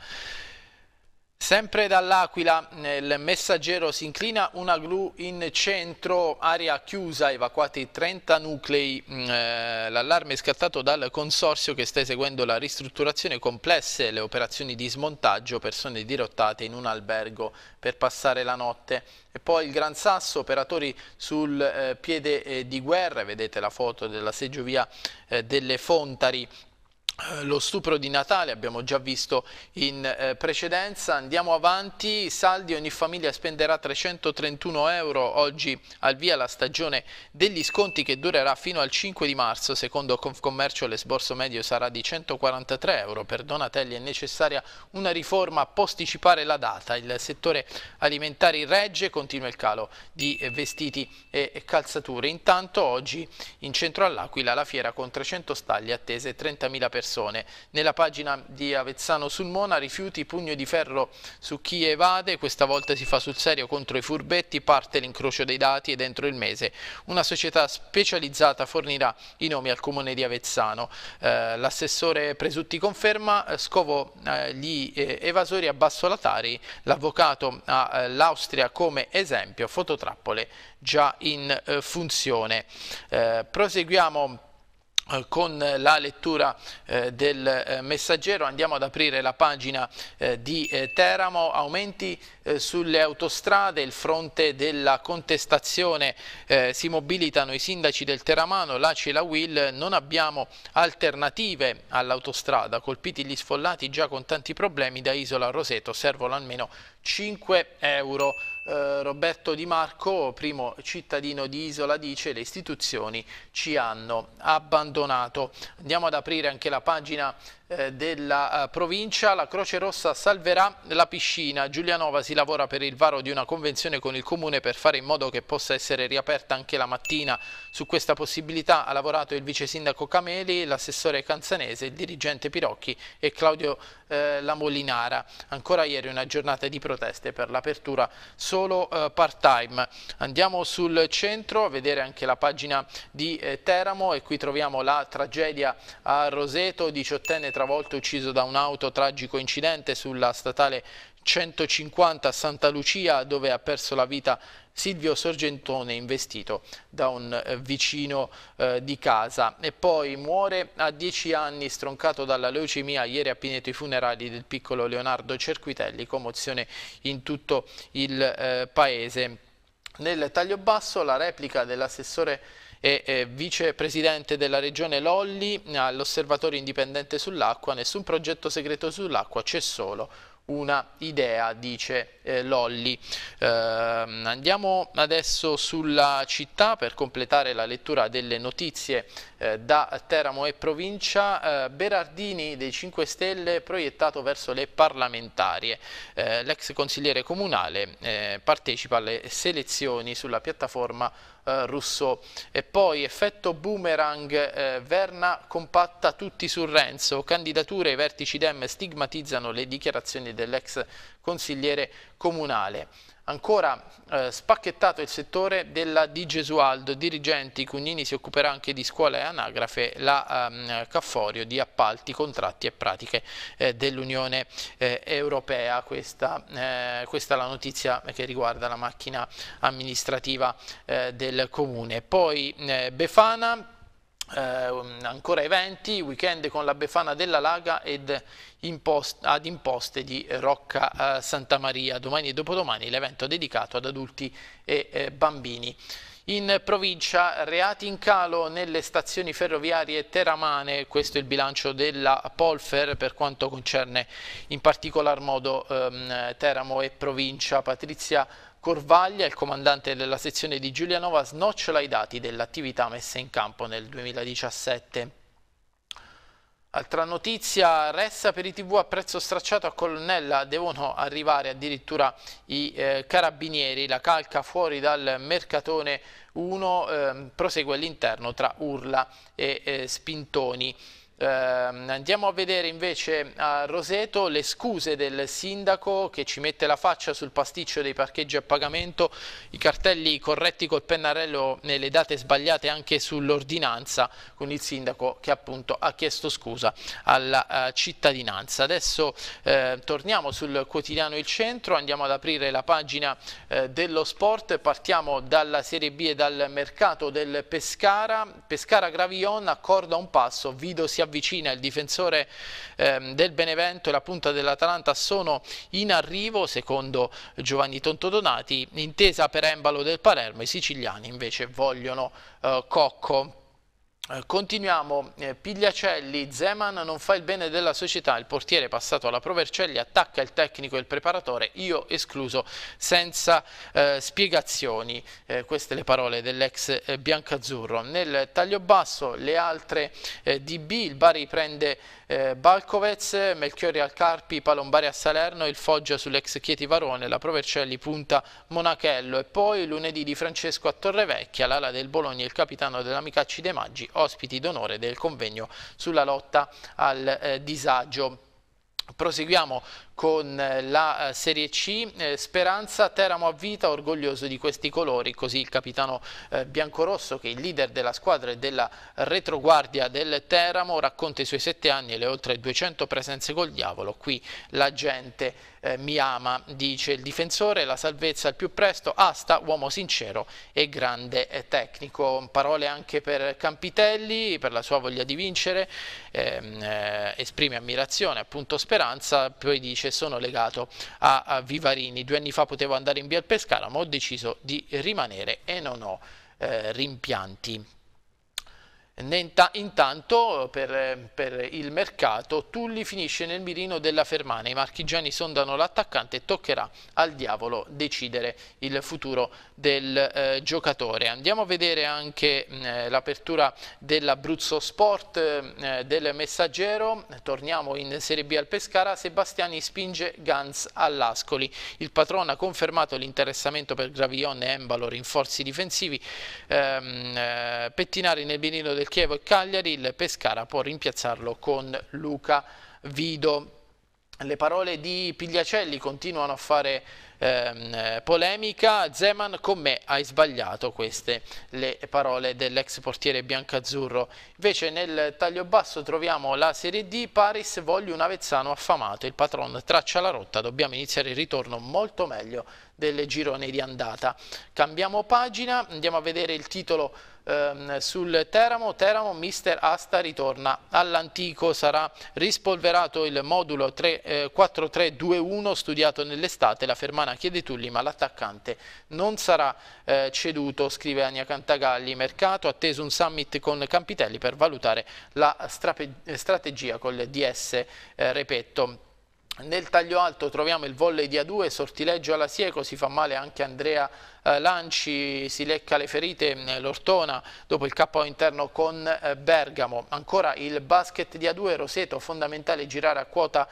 Sempre dall'Aquila il messaggero si inclina una glu in centro, area chiusa, evacuati 30 nuclei. Mm, eh, l'allarme è scattato dal consorzio che sta eseguendo la ristrutturazione complessa e le operazioni di smontaggio, persone dirottate in un albergo per passare la notte. E poi il Gran Sasso, operatori sul eh, piede eh, di guerra, vedete la foto della seggiovia delle Fontari eh, lo stupro di Natale abbiamo già visto in eh, precedenza, andiamo avanti, saldi ogni famiglia spenderà 331 euro oggi al via la stagione degli sconti che durerà fino al 5 di marzo, secondo Confcommercio l'esborso medio sarà di 143 euro, per Donatelli è necessaria una riforma a posticipare la data, il settore alimentare in regge continua il calo di eh, vestiti e, calzature, intanto oggi in centro all'Aquila la fiera con 300 staglie attese 30.000 persone persone. Nella pagina di Avezzano sul Mona, rifiuti, pugno di ferro su chi evade, questa volta si fa sul serio contro i furbetti, parte l'incrocio dei dati e dentro il mese una società specializzata fornirà i nomi al comune di Avezzano. Eh, L'assessore Presutti conferma, eh, scovo eh, gli eh, evasori a basso latari, l'avvocato ha eh, l'Austria come esempio, fototrappole già in eh, funzione. proseguiamo eh, con la lettura eh, del eh, messaggero andiamo ad aprire la pagina di Teramo, aumenti sulle autostrade, il fronte della contestazione si mobilitano i sindaci del Teramano, l'ACI e la WIL, non abbiamo alternative all'autostrada, colpiti gli sfollati già con tanti problemi da Isola a Roseto, servono almeno 5 euro eh, Roberto Di Marco, primo cittadino di Isola, dice le istituzioni ci hanno abbandonato. Andiamo ad aprire anche la pagina eh, della eh, provincia, la Croce Rossa salverà la piscina. Giulianova si lavora per il varo di una convenzione con il Comune per fare in modo che possa essere riaperta anche la mattina. Su questa possibilità ha lavorato il vice sindaco Cameli, l'assessore Canzanese, il dirigente Pirocchi e Claudio eh, Lamolinara. Ancora ieri una giornata di proteste per l'apertura solo eh, part-time. Andiamo sul centro a vedere anche la pagina di eh, Teramo e qui troviamo la tragedia a Roseto, diciottenne tra travolto e ucciso da un'auto, tragico incidente sulla statale 150 a Santa Lucia dove ha perso la vita Silvio Sorgentone investito da un eh, vicino eh, di casa e poi muore a 10 anni stroncato dalla leucemia ieri a Pineto i funerali del piccolo Leonardo Cerquitelli commozione in tutto il eh, paese nel taglio basso la replica dell'assessore e eh, vicepresidente della regione Lolli all'osservatorio indipendente sull'acqua, nessun progetto segreto sull'acqua, c'è solo una idea, dice eh, Lolli. Eh, andiamo adesso sulla città per completare la lettura delle notizie eh, da Teramo e provincia. Eh, Berardini dei 5 Stelle proiettato verso le parlamentarie. Eh, l'ex consigliere comunale eh, partecipa alle selezioni sulla piattaforma eh, Rousseau. E poi effetto boomerang, eh, Verna compatta tutti su Renzo, candidature ai vertici Dem stigmatizzano le dichiarazioni dell'ex consigliere comunale ancora eh, spacchettato il settore della Di Gesualdo, dirigenti Cugnini si occuperà anche di scuola e anagrafe, la ehm, Cafforio di appalti, contratti e pratiche eh, dell'Unione eh, Europea, questa, eh, questa, è la notizia che riguarda la macchina amministrativa eh, del Comune. Poi eh, Befana eh, ancora eventi, weekend con la Befana della Laga ed impost ad imposte di Rocca eh, Santa Maria. Domani e dopodomani l'evento dedicato ad adulti e eh, bambini. In provincia reati in calo nelle stazioni ferroviarie teramane, questo è il bilancio della Polfer per quanto concerne in particolar modo ehm, Teramo e provincia. Patrizia Corvaglia, il comandante della sezione di Giulianova, snocciola i dati dell'attività messa in campo nel 2017. Altra notizia, resta per i tv a prezzo stracciato a Colonnella, devono arrivare addirittura i eh, carabinieri, la calca fuori dal mercatone 1 eh, prosegue all'interno tra urla e eh, spintoni. Ehm, andiamo a vedere invece a Roseto le scuse del sindaco che ci mette la faccia sul pasticcio dei parcheggi a pagamento, i cartelli corretti col pennarello nelle date sbagliate anche sull'ordinanza con il sindaco che appunto ha chiesto scusa alla uh, cittadinanza. Adesso eh, torniamo sul quotidiano Il Centro, andiamo ad aprire la pagina eh, dello sport, partiamo dalla Serie B e dal mercato del Pescara, Pescara Gravion accorda un passo, Vido si avvicina avvicina il difensore ehm, del Benevento e la punta dell'Atalanta sono in arrivo, secondo Giovanni Tontodonati, intesa per Embalo del Palermo, i siciliani invece vogliono eh, Cocco eh, continuiamo, eh, Pigliacelli, Zeman non fa il bene della società, il portiere passato alla Provercelli attacca il tecnico e il preparatore, io escluso senza eh, spiegazioni, eh, queste le parole dell'ex eh, biancazzurro. Nel taglio basso le altre eh, di B, il Bari prende eh, Balcovez, Melchiori al Carpi, Palombare a Salerno, il Foggia sull'ex Chieti Varone, la Provercelli punta Monachello e poi lunedì di Francesco a Torrevecchia, l'ala del Bologna e il capitano dell'Amicacci De Maggi, ospiti d'onore del convegno sulla lotta al eh, disagio. Proseguiamo con eh, la eh, Serie C. Eh, speranza Teramo a vita, orgoglioso di questi colori, così il capitano biancorosso che è il leader della squadra e della retroguardia del Teramo racconta i suoi sette anni e le oltre 200 presenze col diavolo. Qui la gente eh, mi ama, dice il difensore, la salvezza al più presto, asta, uomo sincero e grande tecnico. Parole anche per Campitelli, per la sua voglia di vincere, eh, eh, esprime ammirazione, appunto speranza, poi dice sono legato a, a Vivarini. Due anni fa potevo andare in via al Pescara, ma ho deciso di rimanere e non ho eh, rimpianti. Intanto per, per, il mercato Tulli finisce nel mirino della Fermana, i marchigiani sondano l'attaccante e toccherà al diavolo decidere il futuro del eh, giocatore. Andiamo a vedere anche mm, eh, l'apertura dell'Abruzzo Sport mm, eh, del Messaggero, torniamo in Serie B al Pescara, Sebastiani spinge Gans all'Ascoli, il patrono ha confermato l'interessamento per Gravillon e Embalo, rinforzi difensivi, ehm, eh, pettinari nel mirino del del Chievo e Cagliari, il Pescara può rimpiazzarlo con Luca Vido. Le parole di Pigliacelli continuano a fare ehm, polemica. Zeman con me hai sbagliato queste le parole dell'ex portiere biancazzurro. Invece nel taglio basso troviamo la Serie D. Paris voglio un Avezzano affamato. Il patron traccia la rotta. Dobbiamo iniziare il ritorno molto meglio del girone di andata. Cambiamo pagina, andiamo a vedere il titolo ehm, sul Teramo, Teramo Mister Asta ritorna all'antico, sarà rispolverato il modulo 4 3, 2 1 studiato nell'estate, la Fermana chiede Tulli ma l'attaccante non sarà eh, ceduto, scrive Ania Cantagalli, mercato atteso un summit con Campitelli per valutare la strategia col DS eh, Repetto. Nel taglio alto troviamo il volley di A2, sortileggio alla Sieco, si fa male anche Andrea eh, Lanci, si lecca le ferite eh, l'Ortona dopo il KO interno con eh, Bergamo. Ancora il basket di A2, Roseto, fondamentale girare a quota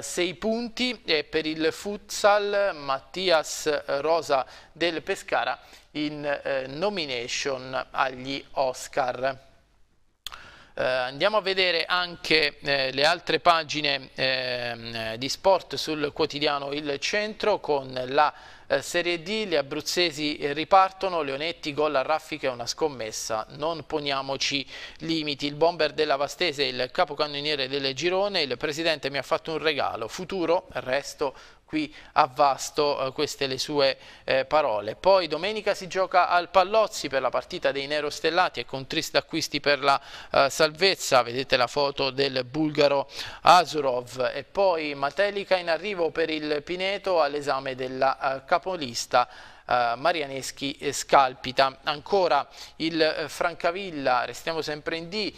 6 punti e per il futsal Mattias Rosa del Pescara in nomination agli Oscar. Eh, andiamo a vedere anche eh, le altre pagine ehm, eh, di sport sul quotidiano Il Centro con la eh, Serie D, gli abruzzesi ripartono, Leonetti gol a raffica è una scommessa, non poniamoci limiti. Il bomber della Vastese, il capocannoniere del girone, il presidente mi ha fatto un regalo, futuro, resto qui a Vasto, eh, queste le sue eh, parole. Poi domenica si gioca al Pallozzi per la partita dei Nero Stellati e con triste acquisti per la eh, salvezza, vedete la foto del bulgaro Asurov e poi Matelica in arrivo per il Pineto all'esame della eh, capolista eh, Marianeschi eh, scalpita. Ancora il eh, Francavilla, restiamo sempre in D,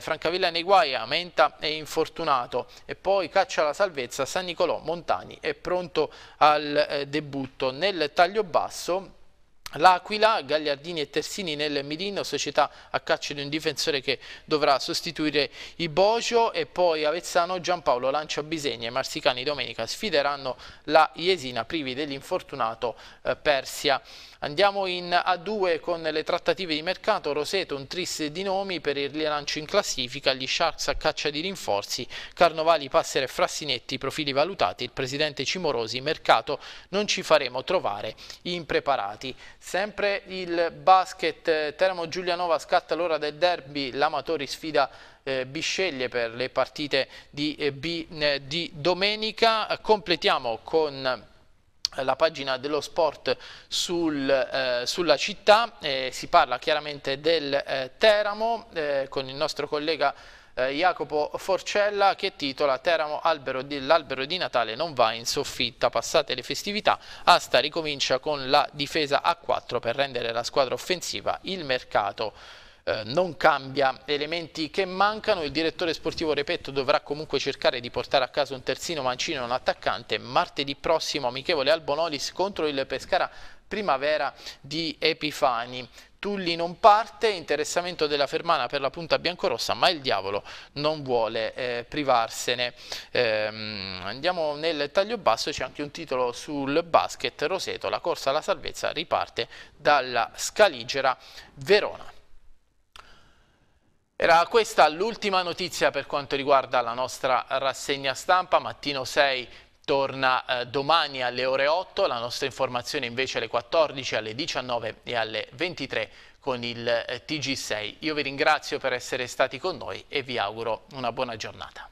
Francavilla nei guai, Menta è infortunato e poi caccia la salvezza San Nicolò, Montani è pronto al debutto. Nel taglio basso L'Aquila, Gagliardini e Tersini nel Milino, società a caccia di un difensore che dovrà sostituire i Ibocio e poi Avezzano, Giampaolo, Lancia, Bisegna e Marsicani domenica sfideranno la Iesina privi dell'infortunato eh, Persia Andiamo in A2 con le trattative di mercato, Roseto un triste di nomi per il rilancio in classifica, gli Sharks a caccia di rinforzi, Carnovali, Passere e Frassinetti, profili valutati, il presidente Cimorosi, mercato non ci faremo trovare impreparati. Sempre il basket, Teramo Giulianova scatta l'ora del derby, l'Amatori sfida eh, Bisceglie per le partite di, eh, B, eh, di domenica, completiamo con eh, la pagina dello sport sul, eh, sulla città, eh, si parla chiaramente del eh, Teramo eh, con il nostro collega eh, Jacopo Forcella che titola Teramo l'albero di Natale non va in soffitta, passate le festività, Asta ricomincia con la difesa a 4 per rendere la squadra offensiva il mercato eh, non cambia elementi che mancano, il direttore sportivo Repetto dovrà comunque cercare di portare a casa un terzino mancino e un attaccante, martedì prossimo amichevole Albonolis contro il Pescara Primavera di Epifani. Tulli non parte, interessamento della Fermana per la punta biancorossa, ma il diavolo non vuole eh, privarsene. Ehm, andiamo nel taglio basso, c'è anche un titolo sul basket, Roseto, la corsa alla salvezza riparte dalla scaligera Verona. Era questa l'ultima notizia per quanto riguarda la nostra rassegna stampa, mattino 6 torna eh, domani alle ore 8, la nostra informazione invece alle 14, alle 19 e alle 23 con il eh, TG6. Io vi ringrazio per essere stati con noi e vi auguro una buona giornata.